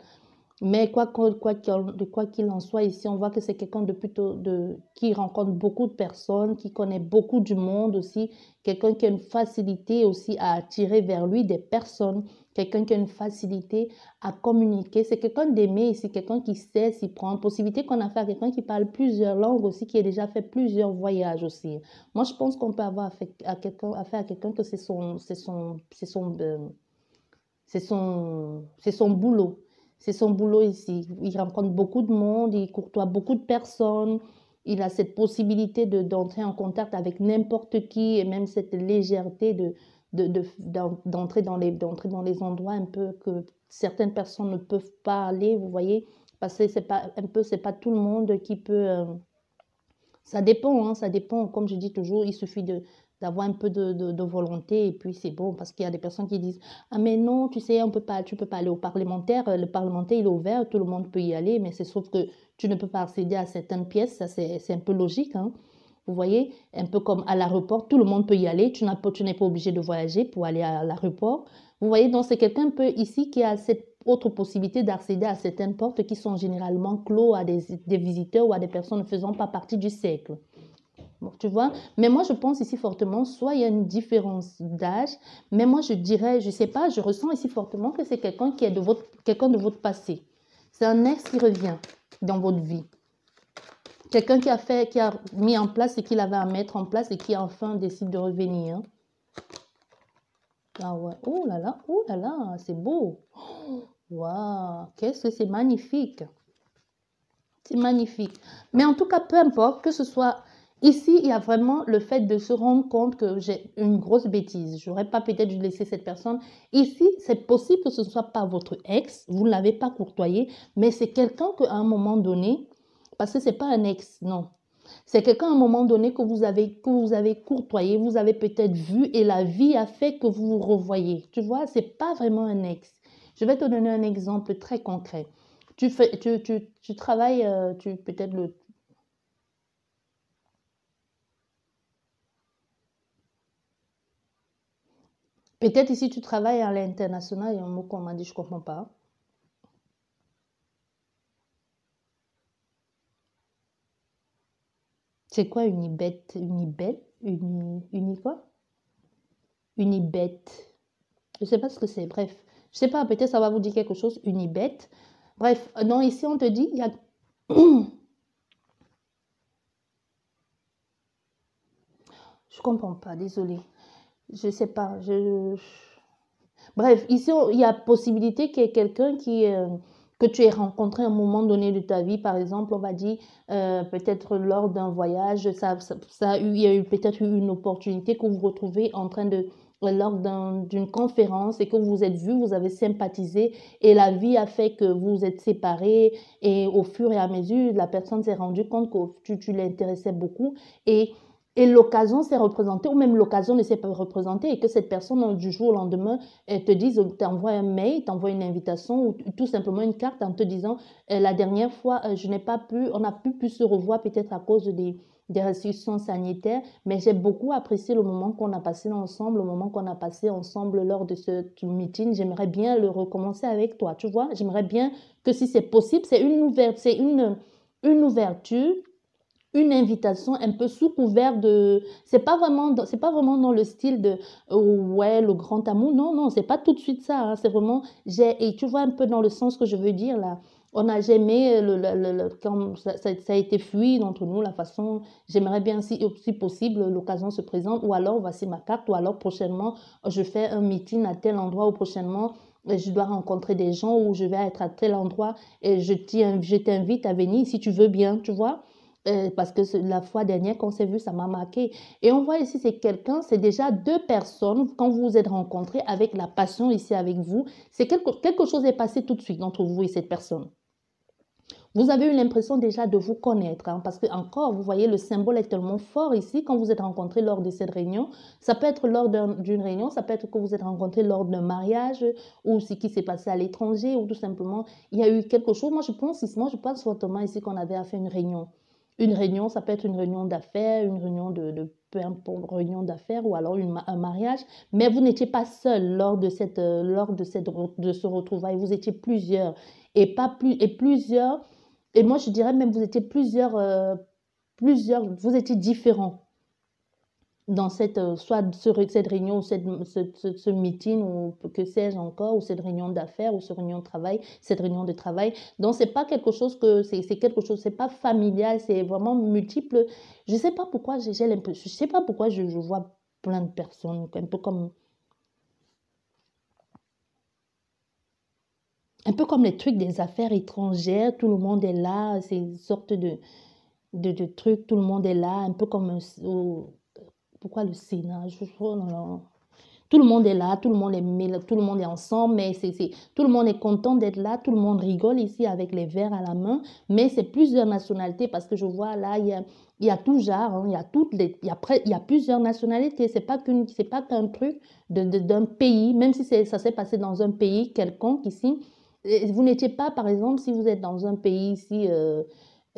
Speaker 1: Mais quoi qu'il quoi, quoi en soit, ici, on voit que c'est quelqu'un de plutôt de, qui rencontre beaucoup de personnes, qui connaît beaucoup du monde aussi, quelqu'un qui a une facilité aussi à attirer vers lui des personnes, quelqu'un qui a une facilité à communiquer. C'est quelqu'un d'aimer ici, quelqu'un qui sait s'y prendre. Possibilité qu'on a fait à quelqu'un qui parle plusieurs langues aussi, qui a déjà fait plusieurs voyages aussi. Moi, je pense qu'on peut avoir affaire à quelqu'un que c'est son, c'est son, euh, son, c'est son, son boulot c'est son boulot ici. Il rencontre beaucoup de monde, il courtoie beaucoup de personnes. Il a cette possibilité d'entrer en contact avec n'importe qui et même cette légèreté de, d'entrer de, dans les dans les endroits un peu que certaines personnes ne peuvent pas aller vous voyez parce que c'est pas un peu c'est pas tout le monde qui peut euh, ça dépend hein, ça dépend comme je dis toujours il suffit de d'avoir un peu de, volonté et puis c'est bon parce qu'il y a des personnes qui disent ah mais non tu sais on peut pas tu peux pas aller au parlementaire euh, le parlementaire il est ouvert tout le monde peut y aller mais c'est sauf que tu ne peux pas accéder à certaines pièces ça c'est un peu logique hein. vous voyez un peu comme à l'aéroport tout le monde peut y aller tu n'as pas tu n'es pas obligé de voyager pour aller à l'aéroport vous voyez donc c'est quelqu'un un peu ici qui a cette autre possibilité d'accéder à certaines portes qui sont généralement clos à des, des visiteurs ou à des personnes ne faisant pas partie du cercle tu vois Mais moi, je pense ici fortement, soit il y a une différence d'âge, mais moi, je dirais, je ne sais pas, je ressens ici fortement que c'est quelqu'un qui est de votre, quelqu'un de votre passé. C'est un ex qui revient dans votre vie. Quelqu'un qui a fait, qui a mis en place ce qu'il avait à mettre en place et qui enfin décide de revenir. Ah oh là là, oh là là, c'est beau. Waouh, qu'est-ce que c'est magnifique. C'est magnifique. Mais en tout cas, peu importe que ce soit Ici, il y a vraiment le fait de se rendre compte que j'ai une grosse bêtise. J'aurais pas peut-être dû laisser cette personne. Ici, c'est possible que ce ne soit pas votre ex, vous ne l'avez pas courtoyé, mais c'est quelqu'un qu'à un moment donné, parce que c'est pas un ex, non. C'est quelqu'un à un moment donné que vous avez, que vous avez courtoyé, vous avez peut-être vu et la vie a fait que vous vous revoyez. Tu vois, c'est pas vraiment un ex. Je vais te donner un exemple très concret. Tu, fais, tu, tu, travailles, euh, tu, peut-être le Peut-être ici tu travailles à l'international, il y a un mot qu'on m'a dit, je ne comprends pas. C'est quoi une une Une une Une quoi ibette. Je ne sais pas ce que c'est, bref. Je ne sais pas, peut-être ça va vous dire quelque chose, Une ibette. Bref, non, ici on te dit, il y a... Je comprends pas, désolé je sais pas. Je... Bref, ici, il y a possibilité qu'il y ait quelqu'un qui, euh, que tu aies rencontré à un moment donné de ta vie, par exemple, on va dire, euh, peut-être lors d'un voyage, ça, ça, il y a eu peut-être une opportunité que vous vous retrouvez en train de lors d'une conférence et que vous êtes vus, vous avez sympathisé et la vie a fait que vous êtes séparés et au fur et à mesure, la personne s'est rendue compte que tu, tu l'intéressais beaucoup et et l'occasion s'est représentée, ou même l'occasion ne s'est pas représentée, et que cette personne, du jour au lendemain, elle euh, te dise, t'envoie un mail, t'envoie une invitation, ou tout simplement une carte en te disant, euh, la dernière fois, euh, je n'ai pas pu, on n'a plus pu se revoir peut-être à cause des, des restrictions sanitaires, mais j'ai beaucoup apprécié le moment qu'on a passé ensemble, le moment qu'on a passé ensemble lors de ce meeting. J'aimerais bien le recommencer avec toi, tu vois. J'aimerais bien que si c'est possible, c'est une ouverture, c'est une, une ouverture une invitation un peu sous couvert de c'est pas vraiment c'est pas vraiment dans le style de oh, ouais le grand amour non non c'est pas tout de suite ça hein. c'est vraiment j'ai et tu vois un peu dans le sens que je veux dire là on a jamais euh, le, ça, a été fluide entre nous la façon j'aimerais bien si, si possible l'occasion se présente ou alors voici ma carte ou alors prochainement je fais un meeting à tel endroit ou prochainement je dois rencontrer des gens ou je vais être à tel endroit et je t'invite à venir si tu veux bien tu vois euh, parce que la fois dernière qu'on s'est vu, ça m'a marqué. Et on voit ici, c'est quelqu'un, c'est déjà deux personnes, quand vous vous êtes rencontrés avec la passion ici avec vous, c'est quelque, quelque chose est passé tout de suite entre vous et cette personne. Vous avez eu l'impression déjà de vous connaître, hein, parce que encore, vous voyez, le symbole est tellement fort ici quand vous êtes rencontrés lors de cette réunion. Ça peut être lors d'une réunion, ça peut être que vous êtes rencontrés lors d'un mariage, ou ce qui s'est passé à l'étranger, ou tout simplement, il y a eu quelque chose. Moi, je pense, moi, je pense fortement ici qu'on avait à faire une réunion une réunion, ça peut être une réunion d'affaires, une réunion de, peu importe, réunion d'affaires ou alors un mariage, mais vous n'étiez pas seul lors de cette euh, lors de cette de ce retrouvaille, vous étiez plusieurs et pas plus et plusieurs et moi je dirais même vous étiez plusieurs euh, plusieurs vous étiez différents dans cette, euh, soit cette réunion cette, ce, ce, meeting ou que sais-je encore, ou cette réunion d'affaires ou cette réunion de travail, cette réunion de travail. Donc, c'est pas quelque chose que, c'est quelque chose, c'est pas familial, c'est vraiment multiple. Je sais pas pourquoi j'ai l'impression, je sais pas pourquoi je, je vois plein de personnes, un peu comme, un peu comme les trucs des affaires étrangères, tout le monde est là, c'est sortes sorte de, de, de tout le monde est là, un peu comme euh, pourquoi le Sénat Tout le monde est là, tout le monde est, tout le monde est ensemble, mais c'est, tout le monde est content d'être là, tout le monde rigole ici avec les verres à la main, mais c'est plusieurs nationalités parce que je vois là, il y a, il tout genre, hein, il, y a toutes les, il, y a, il y plusieurs nationalités, c'est pas, c'est pas qu'un truc de, d'un pays, même si ça s'est passé dans un pays quelconque ici. Vous n'étiez pas, par exemple, si vous êtes dans un pays ici, euh,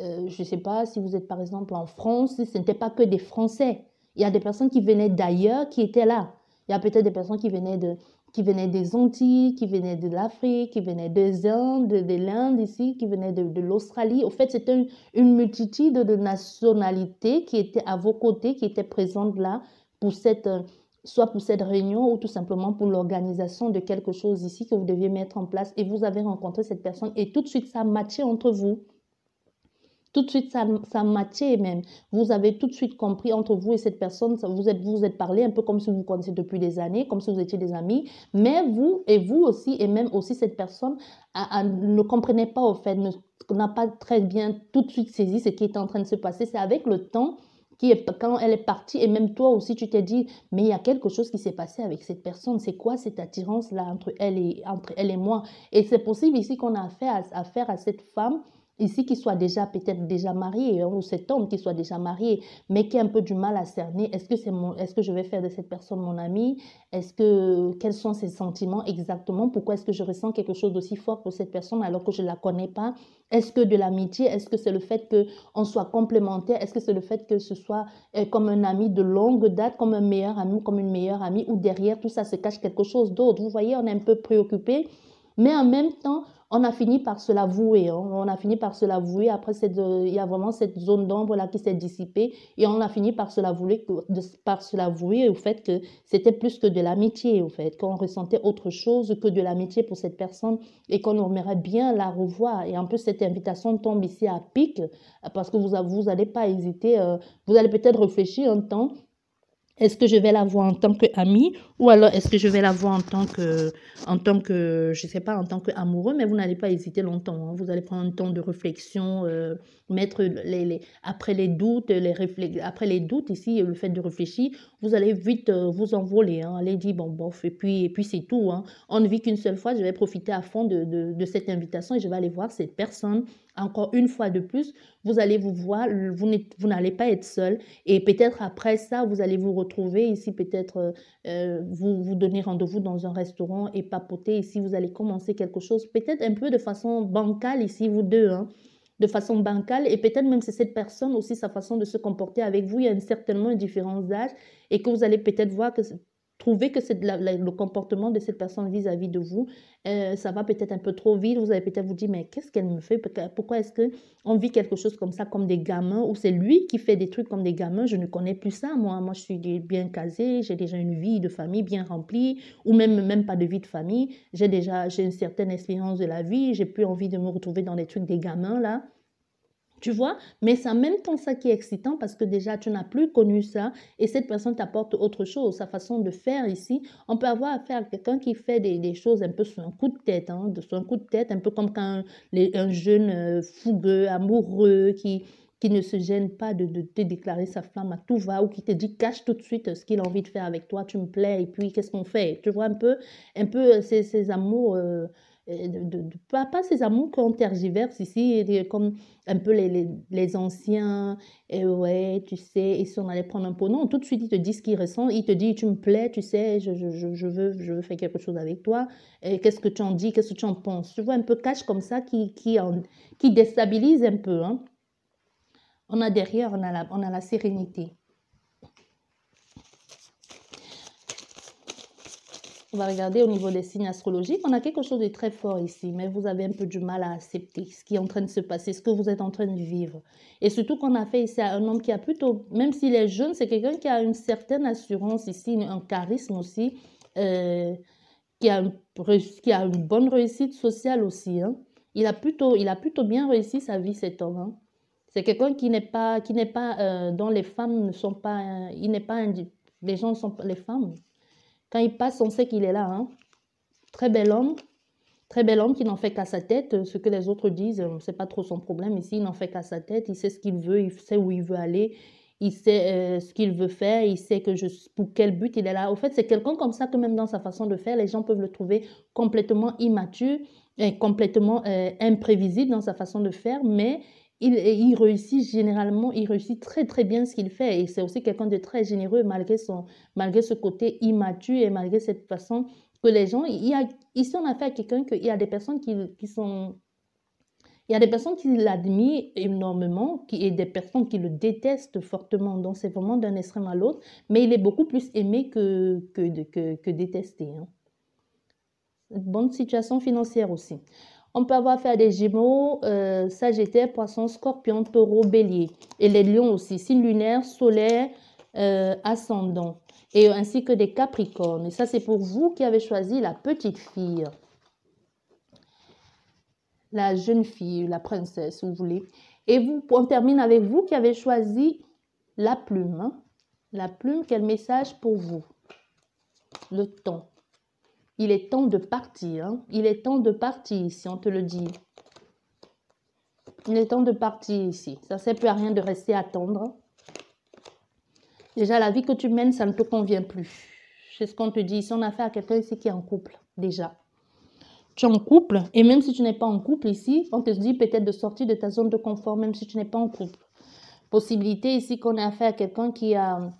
Speaker 1: euh, je ne sais pas, si vous êtes par exemple en France, ce n'était pas que des Français. Il y a des personnes qui venaient d'ailleurs qui étaient là. Il y a peut-être des personnes qui venaient, de, qui venaient des Antilles, qui venaient de l'Afrique, qui venaient des Indes, de, l'Inde ici, qui venaient de, l'Australie. Au fait, c'était une, multitude de nationalités qui étaient à vos côtés, qui étaient présentes là pour cette, euh, soit pour cette réunion ou tout simplement pour l'organisation de quelque chose ici que vous deviez mettre en place. Et vous avez rencontré cette personne et tout de suite, ça a matché entre vous. Tout de suite, ça, ça même. Vous avez tout de suite compris entre vous et cette personne, vous êtes, vous êtes parlé un peu comme si vous vous connaissiez depuis des années, comme si vous étiez des amis. Mais vous et vous aussi, et même aussi cette personne, ne comprenait pas au fait, n'a pas très bien tout de suite saisi ce qui était en train de se passer. C'est avec le temps qui quand elle est partie, et même toi aussi, tu t'es dit, mais il y a quelque chose qui s'est passé avec cette personne. C'est quoi cette attirance-là entre elle et, entre elle et moi Et c'est possible ici qu'on a fait affaire à cette femme Ici, qui soit déjà peut-être déjà marié, hein, ou cet homme qui soit déjà marié, mais qui a un peu du mal à cerner, est-ce que, c'est mon, est-ce que je vais faire de cette personne mon ami Est-ce que, quels sont ses sentiments exactement Pourquoi est-ce que je ressens quelque chose d'aussi fort pour cette personne alors que je ne la connais pas Est-ce que de l'amitié Est-ce que c'est le fait qu'on soit complémentaire Est-ce que c'est le fait que ce soit euh, comme un ami de longue date, comme un meilleur ami, comme une meilleure amie, ou derrière tout ça se cache quelque chose d'autre Vous voyez, on est un peu préoccupé, mais en même temps, on a fini par se l'avouer. Hein. On a fini par se l'avouer. Après, euh, il y a vraiment cette zone d'ombre là qui s'est dissipée et on a fini par se l'avouer, par se l'avouer au fait que c'était plus que de l'amitié, au fait, qu'on ressentait autre chose que de l'amitié pour cette personne et qu'on aimerait bien la revoir. Et en plus, cette invitation tombe ici à pic parce que vous vous n'allez pas hésiter, euh, vous allez peut-être réfléchir un temps est-ce que je vais la voir en tant qu'amie ou alors est-ce que je vais la voir en tant que, en tant que je ne sais pas, en tant qu'amoureux, mais vous n'allez pas hésiter longtemps. Hein. Vous allez prendre un temps de réflexion, euh, mettre les, après les doutes, les après les doutes ici, le fait de réfléchir, vous allez vite euh, vous envoler. Hein. Allez dire bon bof, et puis, et puis c'est tout. Hein. On ne vit qu'une seule fois, je vais profiter à fond de, de cette invitation et je vais aller voir cette personne encore une fois de plus, vous allez vous voir, vous n'allez pas être seul. Et peut-être après ça, vous allez vous retrouver ici, peut-être euh, euh, vous, vous donner rendez-vous dans un restaurant et papoter. Ici, vous allez commencer quelque chose, peut-être un peu de façon bancale ici, vous deux. Hein de façon bancale et peut-être même c'est cette personne aussi sa façon de se comporter avec vous. Il y a certainement une différence d'âge et que vous allez peut-être voir que trouvez que c'est le comportement de cette personne vis-à-vis de vous, euh, ça va peut-être un peu trop vite, vous allez peut-être vous dire, mais qu'est-ce qu'elle me fait Pourquoi est-ce qu'on vit quelque chose comme ça, comme des gamins, ou c'est lui qui fait des trucs comme des gamins, je ne connais plus ça, moi, moi je suis bien casée, j'ai déjà une vie de famille bien remplie, ou même, même pas de vie de famille, j'ai déjà j'ai une certaine expérience de la vie, j'ai plus envie de me retrouver dans des trucs des gamins, là. Tu vois Mais c'est en même temps ça qui est excitant parce que déjà, tu n'as plus connu ça et cette personne t'apporte autre chose, sa façon de faire ici. On peut avoir affaire à quelqu'un qui fait des, choses un peu sur un coup de tête, hein, sur un coup de tête, un peu comme quand un, jeune euh, fougueux, amoureux, qui, qui ne se gêne pas de, te déclarer sa flamme à tout va ou qui te dit cache tout de suite ce qu'il a envie de faire avec toi, tu me plais et puis qu'est-ce qu'on fait Tu vois un peu, un peu euh, ces, ces amours... Euh, de, pas, ces amours qu'on tergiverse ici, comme un peu les, les, anciens, et eh ouais, tu sais, ils sont allés prendre un pot. Non, tout de suite, ils te disent ce qu'ils ressentent, ils te disent, tu me plais, tu sais, je, je, je, veux, je veux faire quelque chose avec toi, qu'est-ce que tu en dis, qu'est-ce que tu en penses. Tu vois, un peu cash comme ça qui, qui, en, qui déstabilise un peu. Hein. On a derrière, on a on a la sérénité. On va regarder au niveau des signes astrologiques. On a quelque chose de très fort ici, mais vous avez un peu du mal à accepter ce qui est en train de se passer, ce que vous êtes en train de vivre. Et surtout qu'on a fait ici un homme qui a plutôt, même s'il est jeune, c'est quelqu'un qui a une certaine assurance ici, un charisme aussi, euh, qui, a, qui, a une bonne réussite sociale aussi. Hein. Il, a plutôt, il a plutôt bien réussi sa vie, cet homme. Hein. C'est quelqu'un qui n'est pas, qui n'est pas, euh, dont les femmes ne sont pas, euh, il n'est pas, les gens sont les femmes quand il passe, on sait qu'il est là. Hein. Très bel homme. Très bel homme qui n'en fait qu'à sa tête. Ce que les autres disent, euh, sait pas trop son problème. Ici, il n'en fait qu'à sa tête. Il sait ce qu'il veut. Il sait où il veut aller. Il sait euh, ce qu'il veut faire. Il sait que je, pour quel but il est là. Au fait, c'est quelqu'un comme ça que même dans sa façon de faire, les gens peuvent le trouver complètement immature et complètement euh, imprévisible dans sa façon de faire. Mais il, réussit généralement, il réussit très très bien ce qu'il fait et c'est aussi quelqu'un de très généreux malgré, son, malgré ce côté immature et malgré cette façon que les gens, il y a, ici on a fait à quelqu'un qu'il y a des personnes qui, qui sont il y a des personnes qui l'admirent énormément qui, et des personnes qui le détestent fortement. Donc, c'est vraiment d'un extrême à l'autre. Mais il est beaucoup plus aimé que, que, que, que détesté. Hein. Bonne situation financière aussi. On peut avoir faire des Gémeaux, sagittaires, euh, Sagittaire, scorpions, Scorpion, Taureau, Bélier. Et les Lions aussi, signe lunaire, solaire, euh, ascendant. Et ainsi que des Capricornes. Et ça, c'est pour vous qui avez choisi la petite fille. La jeune fille, la princesse, si vous voulez. Et vous, on termine avec vous qui avez choisi la plume. Hein, la plume, quel message pour vous Le temps. Il est temps de partir. Hein. Il est temps de partir ici, on te le dit. Il est temps de partir ici. Ça ne sert plus à rien de rester attendre. Déjà, la vie que tu mènes, ça ne te convient plus. C'est ce qu'on te dit. Si on a affaire à quelqu'un ici qui est en couple, déjà. Tu es en couple, et même si tu n'es pas en couple ici, on te dit peut-être de sortir de ta zone de confort, même si tu n'es pas en couple. Possibilité ici qu'on ait affaire à quelqu'un qui a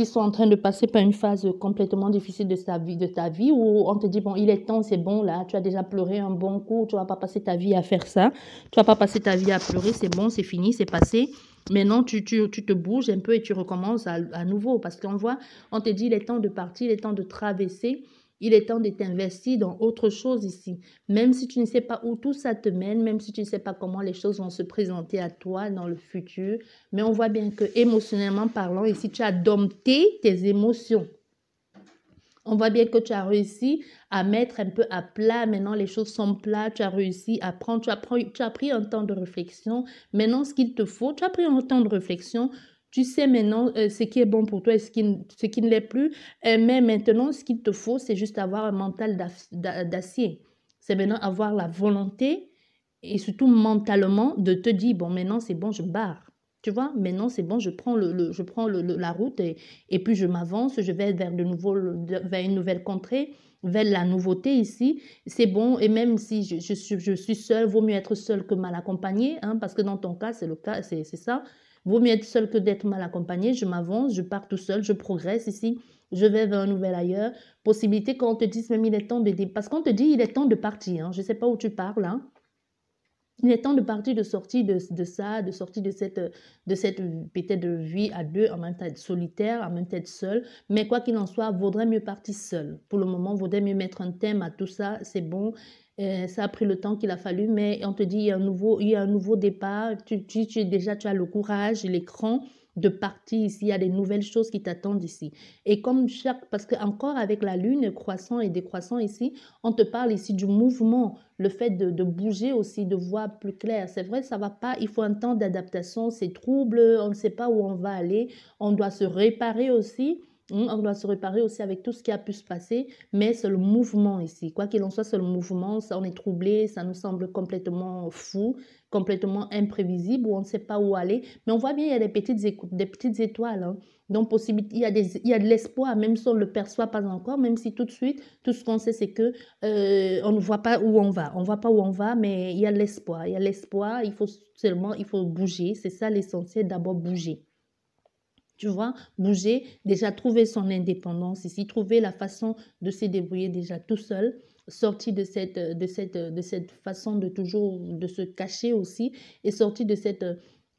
Speaker 1: qui sont en train de passer par une phase complètement difficile de vie, de ta vie, où on te dit bon, il est temps, c'est bon là, tu as déjà pleuré un bon coup, tu vas pas passer ta vie à faire ça, tu vas pas passer ta vie à pleurer, c'est bon, c'est fini, c'est passé. Maintenant, tu, tu, te bouges un peu et tu recommences à, à nouveau parce qu'on voit, on te dit il est temps de partir, il est temps de traverser. Il est temps de t'investir dans autre chose ici. Même si tu ne sais pas où tout ça te mène, même si tu ne sais pas comment les choses vont se présenter à toi dans le futur, mais on voit bien que émotionnellement parlant, ici, tu as dompté tes émotions. On voit bien que tu as réussi à mettre un peu à plat. Maintenant, les choses sont plates. Tu as réussi à prendre, tu as, pris, tu as pris un temps de réflexion. Maintenant, ce qu'il te faut, tu as pris un temps de réflexion. Tu sais maintenant euh, ce qui est bon pour toi et ce qui, ce qui ne l'est plus. Euh, mais maintenant, ce qu'il te faut, c'est juste avoir un mental d'acier. C'est maintenant avoir la volonté et surtout mentalement de te dire, bon, maintenant c'est bon, je barre. Tu vois, maintenant c'est bon, je prends, le, je prends le, la route et, puis je m'avance, je vais vers, de nouveau, une nouvelle contrée, vers la nouveauté ici. C'est bon, et même si je, suis, je suis seule, vaut mieux être seule que mal accompagnée, hein, parce que dans ton cas, c'est le cas, c'est ça. Vaut mieux être seul que d'être mal accompagné. Je m'avance, je pars tout seul, je progresse ici, je vais vers un nouvel ailleurs. Possibilité qu'on te dise même il est temps de... Parce qu'on te dit il est temps de partir. Hein. Je ne sais pas où tu parles. Hein. Il est temps de partir, de sortir de, ça, de sortir de cette, de cette vie à deux, en même temps solitaire, en même temps seul. Mais quoi qu'il en soit, vaudrait mieux partir seul. Pour le moment, vaudrait mieux mettre un thème à tout ça. C'est bon. Euh, ça a pris le temps qu'il a fallu, mais on te dit, il y a un nouveau, il y a un nouveau départ. Tu, tu, déjà, tu as le courage, l'écran de partir ici. Il y a des nouvelles choses qui t'attendent ici. Et comme chaque, parce que avec la lune croissant et décroissant ici, on te parle ici du mouvement, le fait de, de bouger aussi, de voir plus clair. C'est vrai, ça va pas. Il faut un temps d'adaptation. C'est trouble. On ne sait pas où on va aller. On doit se réparer aussi Hein, on doit se réparer aussi avec tout ce qui a pu se passer, mais c'est le mouvement ici. Quoi qu'il en soit, c'est le mouvement, ça, on est troublé, ça nous semble complètement fou, complètement imprévisible, où on ne sait pas où aller. Mais on voit bien, il y a des petites, des petites étoiles. Hein. Donc, il y, a des, il a de l'espoir, même si on ne le perçoit pas encore, même si tout de suite, tout ce qu'on sait, c'est que euh, on ne voit pas où on va. On ne voit pas où on va, mais il y a de l'espoir. Il y a l'espoir, il faut seulement, il faut bouger. C'est ça l'essentiel, d'abord bouger tu vois, bouger, déjà trouver son indépendance ici, trouver la façon de se débrouiller déjà tout seul sortir de cette, de, cette, de cette façon de toujours de se cacher aussi et sortir de cette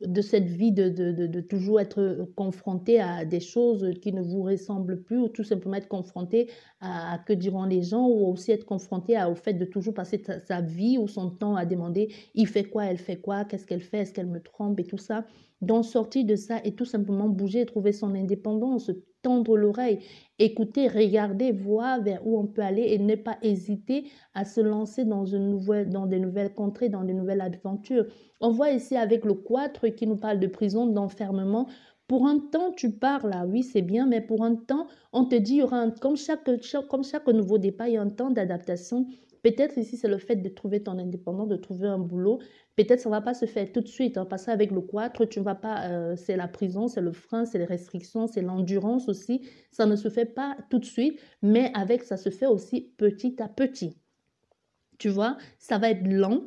Speaker 1: de cette vie de, toujours être euh, confronté à des choses qui ne vous ressemblent plus ou tout simplement être confronté à, que diront les gens ou aussi être confronté au fait de toujours passer sa, vie ou son temps à demander il fait quoi, elle fait quoi, qu'est-ce qu'elle fait, est-ce qu'elle me trompe et tout ça. Donc sortir de ça et tout simplement bouger, et trouver son indépendance, tendre l'oreille, écouter, regarder, voir vers où on peut aller et ne pas hésiter à se lancer dans, une nouvelle, dans de nouvelles contrées, dans de nouvelles aventures. On voit ici avec le quatre qui nous parle de prison, d'enfermement. Pour un temps, tu parles là, oui, c'est bien, mais pour un temps, on te dit, comme, chaque, comme chaque nouveau départ, il y a un temps d'adaptation, Peut-être ici, c'est le fait de trouver ton indépendant, de trouver un boulot. Peut-être ça ne va pas se faire tout de suite. En hein. parce avec le 4, tu ne vas pas. Euh, c'est la prison, c'est le frein, c'est les restrictions, c'est l'endurance aussi. Ça ne se fait pas tout de suite, mais avec ça se fait aussi petit à petit. Tu vois, ça va être lent,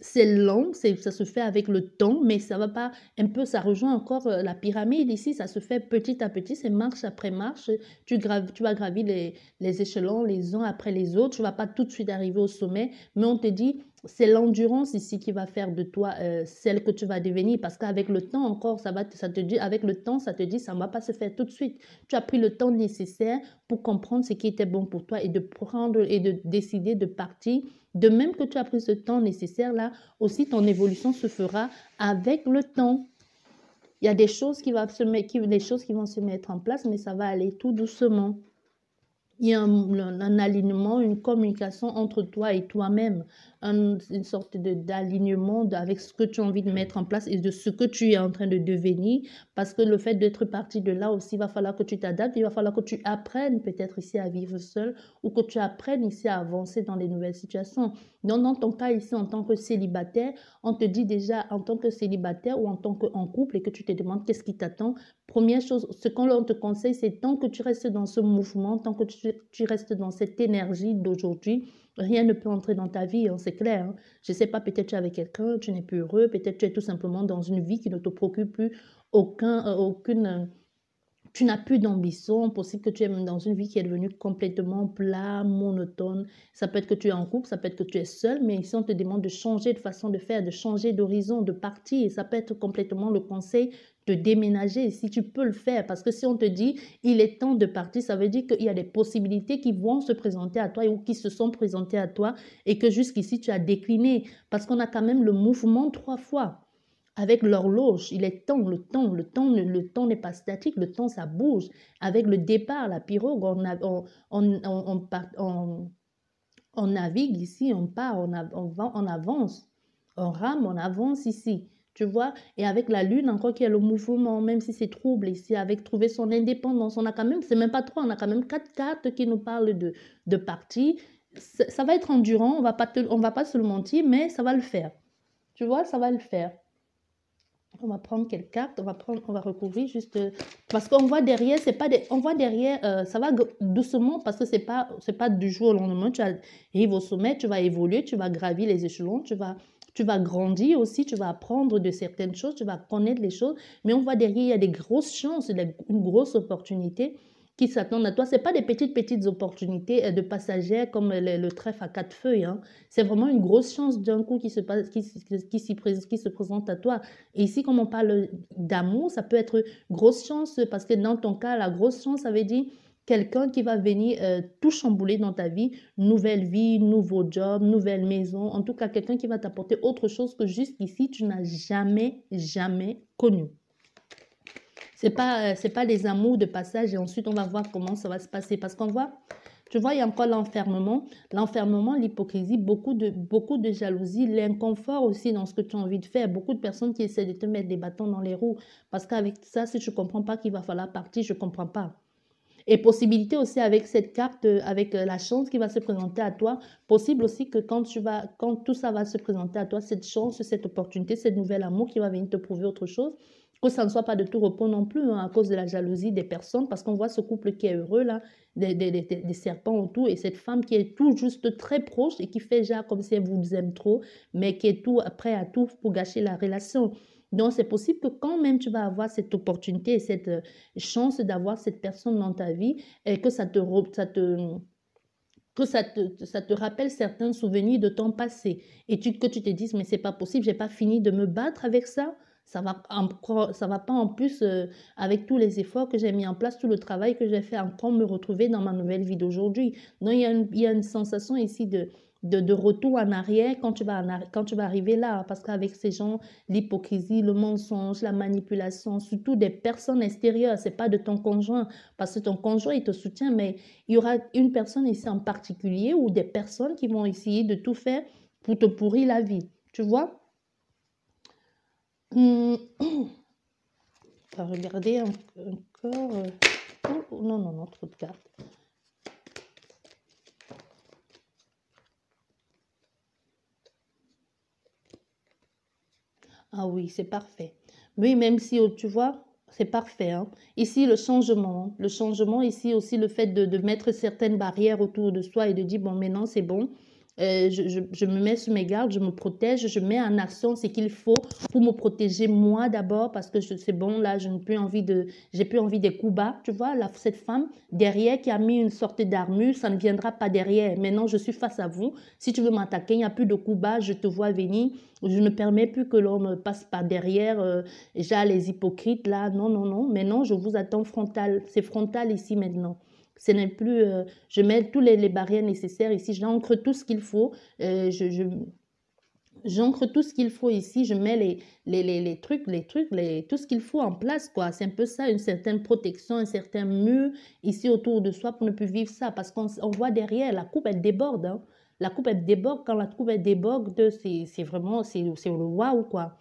Speaker 1: c'est long, ça se fait avec le temps, mais ça va pas un peu, ça rejoint encore euh, la pyramide ici, ça se fait petit à petit, c'est marche après marche, tu, graves, tu vas gravir les, échelons les uns après les autres, tu vas pas tout de suite arriver au sommet, mais on te dit, c'est l'endurance ici qui va faire de toi euh, celle que tu vas devenir, parce qu'avec le temps encore, ça, va, ça te dit, avec le temps, ça te dit, ça ne va pas se faire tout de suite. Tu as pris le temps nécessaire pour comprendre ce qui était bon pour toi et de prendre et de décider de partir de même que tu as pris ce temps nécessaire-là, aussi ton évolution se fera avec le temps. Il y a des choses qui, vont se mettre, des choses qui vont se mettre en place, mais ça va aller tout doucement. Il y a un alignement, une communication entre toi et toi-même une sorte de d'alignement avec ce que tu as envie de mettre en place et de ce que tu es en train de devenir. Parce que le fait d'être parti de là aussi, il va falloir que tu t'adaptes, il va falloir que tu apprennes peut-être ici à vivre seul ou que tu apprennes ici à avancer dans les nouvelles situations. non dans ton cas ici, en tant que célibataire, on te dit déjà en tant que célibataire ou en tant qu'en couple et que tu te demandes qu'est-ce qui t'attend. Première chose, ce qu'on te conseille, c'est tant que tu restes dans ce mouvement, tant que tu, tu restes dans cette énergie d'aujourd'hui, Rien ne peut entrer dans ta vie, hein, c'est clair. Hein. Je ne sais pas, peut-être tu es avec quelqu'un, tu n'es plus heureux, peut-être tu es tout simplement dans une vie qui ne te préoccupe plus aucun, euh, aucune... Euh, tu n'as plus d'ambition, possible que tu es dans une vie qui est devenue complètement plat, monotone. Ça peut être que tu es en groupe, ça peut être que tu es seul, mais ici on te demande de changer de façon de faire, de changer d'horizon, de partir, ça peut être complètement le conseil de déménager si tu peux le faire. Parce que si on te dit il est temps de partir, ça veut dire qu'il y a des possibilités qui vont se présenter à toi ou qui se sont présentées à toi et que jusqu'ici tu as décliné. Parce qu'on a quand même le mouvement trois fois. Avec l'horloge, il est temps, le temps, le temps, le temps n'est pas statique, le temps ça bouge. Avec le départ, la pirogue, on, a, on, on, on, part, on, on, navigue ici, on part, on, av on avance, on rame, on avance ici tu vois. Et avec la lune, encore qu'il y a le mouvement, même si c'est trouble ici, avec trouver son indépendance, on a quand même, c'est même pas trois, on a quand même quatre cartes qui nous parlent de, de partie. Ça, va être endurant, on va pas on va pas se le mentir, mais ça va le faire. Tu vois, ça va le faire. On va prendre quelle carte On va prendre, on va recouvrir juste parce qu'on voit derrière, c'est pas des, on voit derrière, euh, ça va doucement parce que c'est pas, c'est pas du jour au lendemain. Tu arrives au sommet, tu vas évoluer, tu vas gravir les échelons, tu vas tu vas grandir aussi, tu vas apprendre de certaines choses, tu vas connaître les choses, mais on voit derrière, il y a des grosses chances, une grosse opportunité qui s'attendent à toi. Ce pas des petites, petites opportunités euh, de passagères comme le, trèfle à quatre feuilles. Hein. C'est vraiment une grosse chance d'un coup qui se, qui, présente à toi. Et ici, comme on parle d'amour, ça peut être grosse chance parce que dans ton cas, la grosse chance, ça veut dire quelqu'un qui va venir euh, tout chambouler dans ta vie, nouvelle vie, nouveau job, nouvelle maison, en tout cas quelqu'un qui va t'apporter autre chose que jusqu'ici tu n'as jamais, jamais connu. C'est pas, euh, c'est pas des amours de passage et ensuite on va voir comment ça va se passer parce qu'on voit, tu vois, il y a encore l'enfermement, l'enfermement, l'hypocrisie, beaucoup de, beaucoup de jalousie, l'inconfort aussi dans ce que tu as envie de faire. Beaucoup de personnes qui essaient de te mettre des bâtons dans les roues. Parce qu'avec ça, si tu ne comprends pas qu'il va falloir partir, je ne comprends pas. Et possibilité aussi avec cette carte, euh, avec euh, la chance qui va se présenter à toi, possible aussi que quand, tu vas, quand tout ça va se présenter à toi, cette chance, cette opportunité, ce nouvel amour qui va venir te prouver autre chose, que ça ne soit pas de tout repos non plus hein, à cause de la jalousie des personnes, parce qu'on voit ce couple qui est heureux, là, des, des, des, des, serpents autour, et cette femme qui est tout juste très proche et qui fait genre comme si elle vous aime trop, mais qui est tout prêt à tout pour gâcher la relation. Donc, c'est possible que quand même tu vas avoir cette opportunité et cette euh, chance d'avoir cette personne dans ta vie et que ça te, ça que ça te, rappelle certains souvenirs de ton passé et tu, que tu te dises mais c'est pas possible, j'ai pas fini de me battre avec ça. Ça va, ça va pas en plus euh, avec tous les efforts que j'ai mis en place, tout le travail que j'ai fait encore me retrouver dans ma nouvelle vie d'aujourd'hui. Donc il y, il y a une sensation ici de, de, retour en arrière quand tu vas, quand tu vas arriver là. Hein, parce qu'avec ces gens, l'hypocrisie, le mensonge, la manipulation, surtout des personnes extérieures, c'est pas de ton conjoint. Parce que ton conjoint, il te soutient, mais il y aura une personne ici en particulier ou des personnes qui vont essayer de tout faire pour te pourrir la vie. Tu vois? Hum, regarder encore. Euh, oh, non, non, non, trop de cartes. Ah oui, c'est parfait. Oui, même si, oh, tu vois, c'est parfait. Hein. Ici, le changement. Hein. Le changement, ici aussi, le fait de, mettre certaines barrières autour de soi et de dire, bon, maintenant, c'est bon. Euh, je, je, me mets sous mes gardes, je me protège, je mets en action ce qu'il faut pour me protéger moi d'abord parce que c'est bon là je n'ai plus envie de j'ai plus envie des coups bas tu vois là, cette femme derrière qui a mis une sorte d'armure ça ne viendra pas derrière maintenant je suis face à vous si tu veux m'attaquer il n'y a plus de coups bas je te vois venir je ne permets plus que l'homme passe par derrière euh, J'ai les hypocrites là non non non maintenant je vous attends frontal c'est frontal ici maintenant ce n'est plus, euh, je mets tous les, barrières nécessaires ici, j'ancre tout ce qu'il faut, euh, je, j'ancre tout ce qu'il faut ici, je mets les, les, les, trucs, les trucs, les, tout ce qu'il faut en place, quoi. C'est un peu ça, une certaine protection, un certain mur ici autour de soi pour ne plus vivre ça. Parce qu'on voit derrière, la coupe, elle déborde. Hein. La coupe, elle déborde. Quand la coupe, elle déborde, c'est vraiment, c'est le waouh, quoi.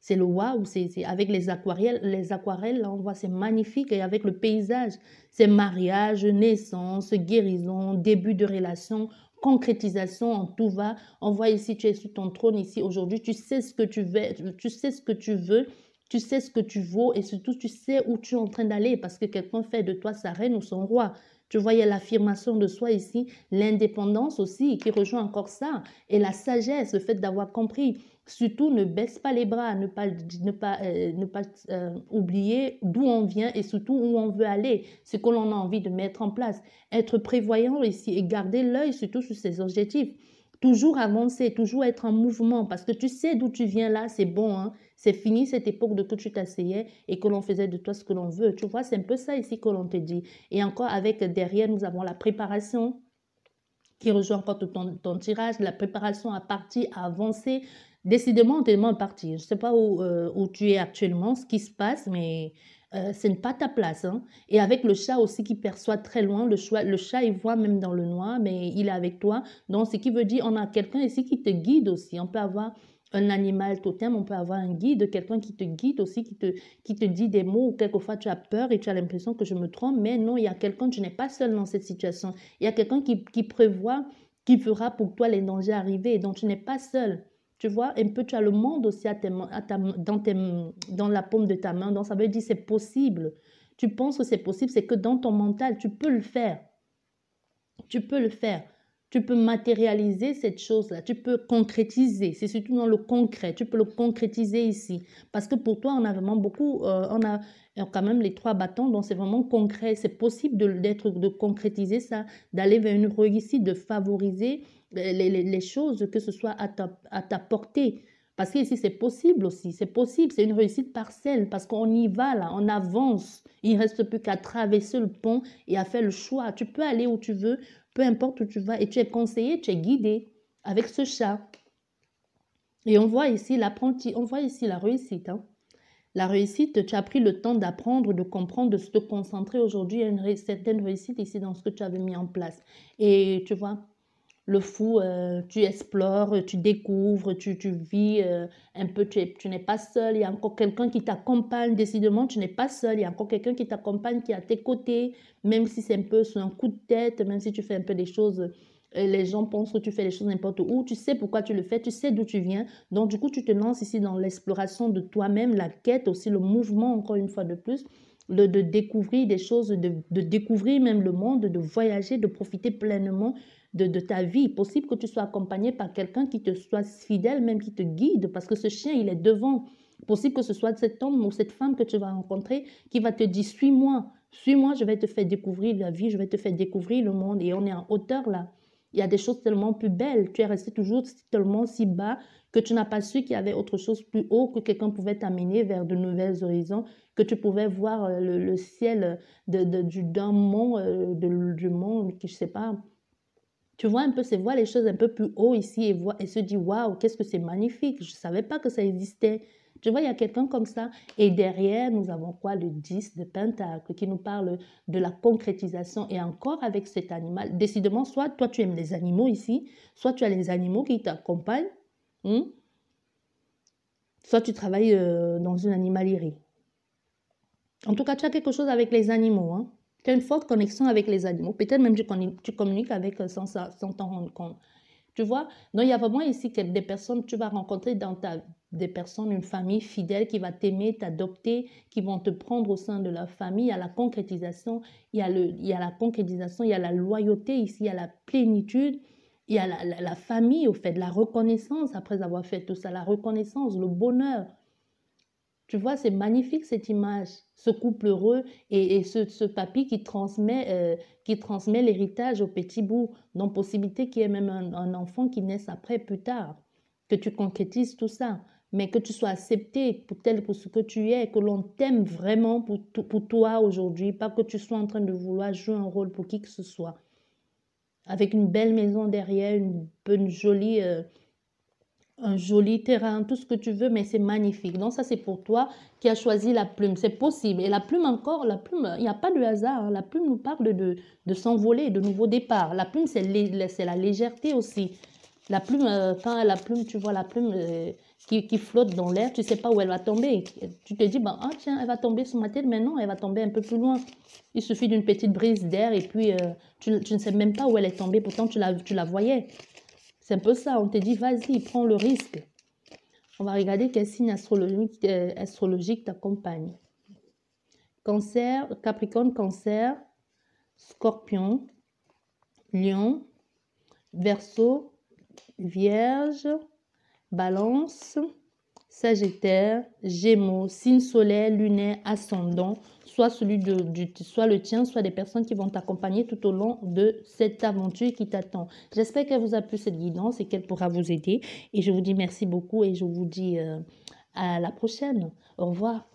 Speaker 1: C'est le waouh, c'est avec les aquarelles, les aquarelles, là, on voit, c'est magnifique. Et avec le paysage, c'est mariage, naissance, guérison, début de relation concrétisation en tout va. On voit ici, tu es sur ton trône ici aujourd'hui, tu sais ce que tu veux, tu sais ce que tu veux. Tu sais ce que tu vaux et surtout tu sais où tu es en train d'aller parce que quelqu'un fait de toi sa reine ou son roi. Tu vois, l'affirmation de soi ici, l'indépendance aussi qui rejoint encore ça et la sagesse, le fait d'avoir compris Surtout, ne baisse pas les bras, ne pas, ne pas, euh, ne pas euh, oublier d'où on vient et surtout où on veut aller, ce que l'on a envie de mettre en place. Être prévoyant ici et garder l'œil surtout sur ses objectifs. Toujours avancer, toujours être en mouvement parce que tu sais d'où tu viens là, c'est bon. Hein? C'est fini cette époque de que tu t'asseyais et que l'on faisait de toi ce que l'on veut. Tu vois, c'est un peu ça ici que l'on te dit. Et encore avec derrière, nous avons la préparation qui rejoint encore ton, ton, tirage, la préparation à partir, à avancer, Décidément, on te partir. Je ne sais pas euh, où, tu es actuellement, ce qui se passe, mais euh, ce n'est pas ta place. Hein. Et avec le chat aussi qui perçoit très loin, le, le chat, il voit même dans le noir, mais il est avec toi. Donc, ce qui veut dire, on a quelqu'un ici qui te guide aussi. On peut avoir un animal totem, on peut avoir un guide, quelqu'un qui te guide aussi, qui te, qui te dit des mots, quelquefois tu as peur et tu as l'impression que je me trompe, mais non, il y a quelqu'un, tu n'es pas seul dans cette situation. Il y a quelqu'un qui, qui prévoit, qui fera pour toi les dangers arrivés, donc tu n'es pas seul. Tu vois, un peu, tu as le monde aussi dans, la paume de ta main. Donc, ça veut dire c'est possible. Tu penses que c'est possible, c'est que dans ton mental, tu peux le faire. Tu peux le faire. Tu peux matérialiser cette chose-là, tu peux concrétiser. C'est surtout dans le concret, tu peux le concrétiser ici. Parce que pour toi, on a vraiment beaucoup, euh, on a euh, quand même les trois bâtons, donc c'est vraiment concret. C'est possible de, d'être, de concrétiser ça, d'aller vers une réussite, de favoriser euh, les, choses, que ce soit à ta, portée. Parce que ici, c'est possible aussi, c'est possible, c'est une réussite parcelle. parce qu'on y va là, on avance. Il ne reste plus qu'à traverser le pont et à faire le choix. Tu peux aller où tu veux, peu importe où tu vas, et tu es conseillé, tu es guidé avec ce chat. Et on voit ici l'apprenti, on voit ici la réussite. Hein. La réussite, tu as pris le temps d'apprendre, de comprendre, de se concentrer. Aujourd'hui, il y a une certaine réussite ici dans ce que tu avais mis en place. Et tu vois, le fou, euh, tu explores, tu découvres, tu, vis euh, un peu, tu, n'es pas seul, il y a encore quelqu'un qui t'accompagne, décidément, tu n'es pas seul, il y a encore quelqu'un qui t'accompagne, qui est à tes côtés, même si c'est un peu sur un coup de tête, même si tu fais un peu des choses, euh, les gens pensent que tu fais les choses n'importe où, tu sais pourquoi tu le fais, tu sais d'où tu viens, donc du coup, tu te lances ici dans l'exploration de toi-même, la quête aussi, le mouvement, encore une fois de plus, le, de découvrir des choses, de, de, découvrir même le monde, de voyager, de profiter pleinement de, ta vie. Possible que tu sois accompagné par quelqu'un qui te soit fidèle, même qui te guide, parce que ce chien, il est devant. Possible que ce soit cet homme ou cette femme que tu vas rencontrer qui va te dire, suis-moi, suis-moi, je vais te faire découvrir la vie, je vais te faire découvrir le monde. Et on est en hauteur là. Il y a des choses tellement plus belles. Tu es resté toujours tellement si bas que tu n'as pas su qu'il y avait autre chose plus haut, que quelqu'un pouvait t'amener vers de nouvelles horizons, que tu pouvais voir euh, le, ciel d'un de, du, mont, euh, du monde, je ne sais pas, tu vois un peu, se voir les choses un peu plus haut ici et, voit, et se dit waouh, qu'est-ce que c'est magnifique, je ne savais pas que ça existait. Tu vois, il y a quelqu'un comme ça. Et derrière, nous avons quoi Le 10 de Pentacle qui nous parle de la concrétisation. Et encore avec cet animal, décidément, soit toi tu aimes les animaux ici, soit tu as les animaux qui t'accompagnent, hmm? soit tu travailles euh, dans une animalerie. En tout cas, tu as quelque chose avec les animaux. Hein? Tu as une forte connexion avec les animaux. Peut-être même tu, tu communiques avec sans, sans t'en rendre compte. Tu vois Donc, il y a vraiment ici des personnes tu vas rencontrer dans ta Des personnes, une famille fidèle qui va t'aimer, t'adopter, qui vont te prendre au sein de leur famille. Il y a la concrétisation, il y a, le, il y a la concrétisation, il y a la loyauté ici, il y a la plénitude, il y a la, la, la famille au fait, la reconnaissance après avoir fait tout ça, la reconnaissance, le bonheur, tu vois, c'est magnifique cette image, ce couple heureux et, ce, papy qui transmet, euh, transmet l'héritage au petit bout, dans possibilité qu'il y ait même un, enfant qui naisse après, plus tard, que tu concrétises tout ça, mais que tu sois accepté pour tel pour ce que tu es, que l'on t'aime vraiment pour, pour toi aujourd'hui, pas que tu sois en train de vouloir jouer un rôle pour qui que ce soit. Avec une belle maison derrière, une, bonne, jolie... Euh, un joli terrain, tout ce que tu veux, mais c'est magnifique. Donc ça, c'est pour toi qui as choisi la plume. C'est possible. Et la plume encore, la plume, il n'y a pas de hasard. Hein. La plume nous parle de, de s'envoler, de nouveau départ. La plume, c'est la légèreté aussi. La plume, euh, quand la plume, tu vois la plume euh, qui, flotte dans l'air, tu sais pas où elle va tomber. Tu te dis, bah, ah tiens, elle va tomber sur ma tête, mais non, elle va tomber un peu plus loin. Il suffit d'une petite brise d'air et puis euh, tu, ne sais même pas où elle est tombée, pourtant tu tu la voyais. C'est un peu ça, on te dit vas-y, prends le risque. On va regarder quel signe astrologique, euh, t'accompagne. Cancer, Capricorne, Cancer, Scorpion, Lion, Verseau, Vierge, Balance, Sagittaire, Gémeaux, signe soleil lunaire, ascendant, soit, celui de, soit le tien, soit des personnes qui vont t'accompagner tout au long de cette aventure qui t'attend. J'espère qu'elle vous a plu cette guidance et qu'elle pourra vous aider. Et je vous dis merci beaucoup et je vous dis euh, à la prochaine. Au revoir.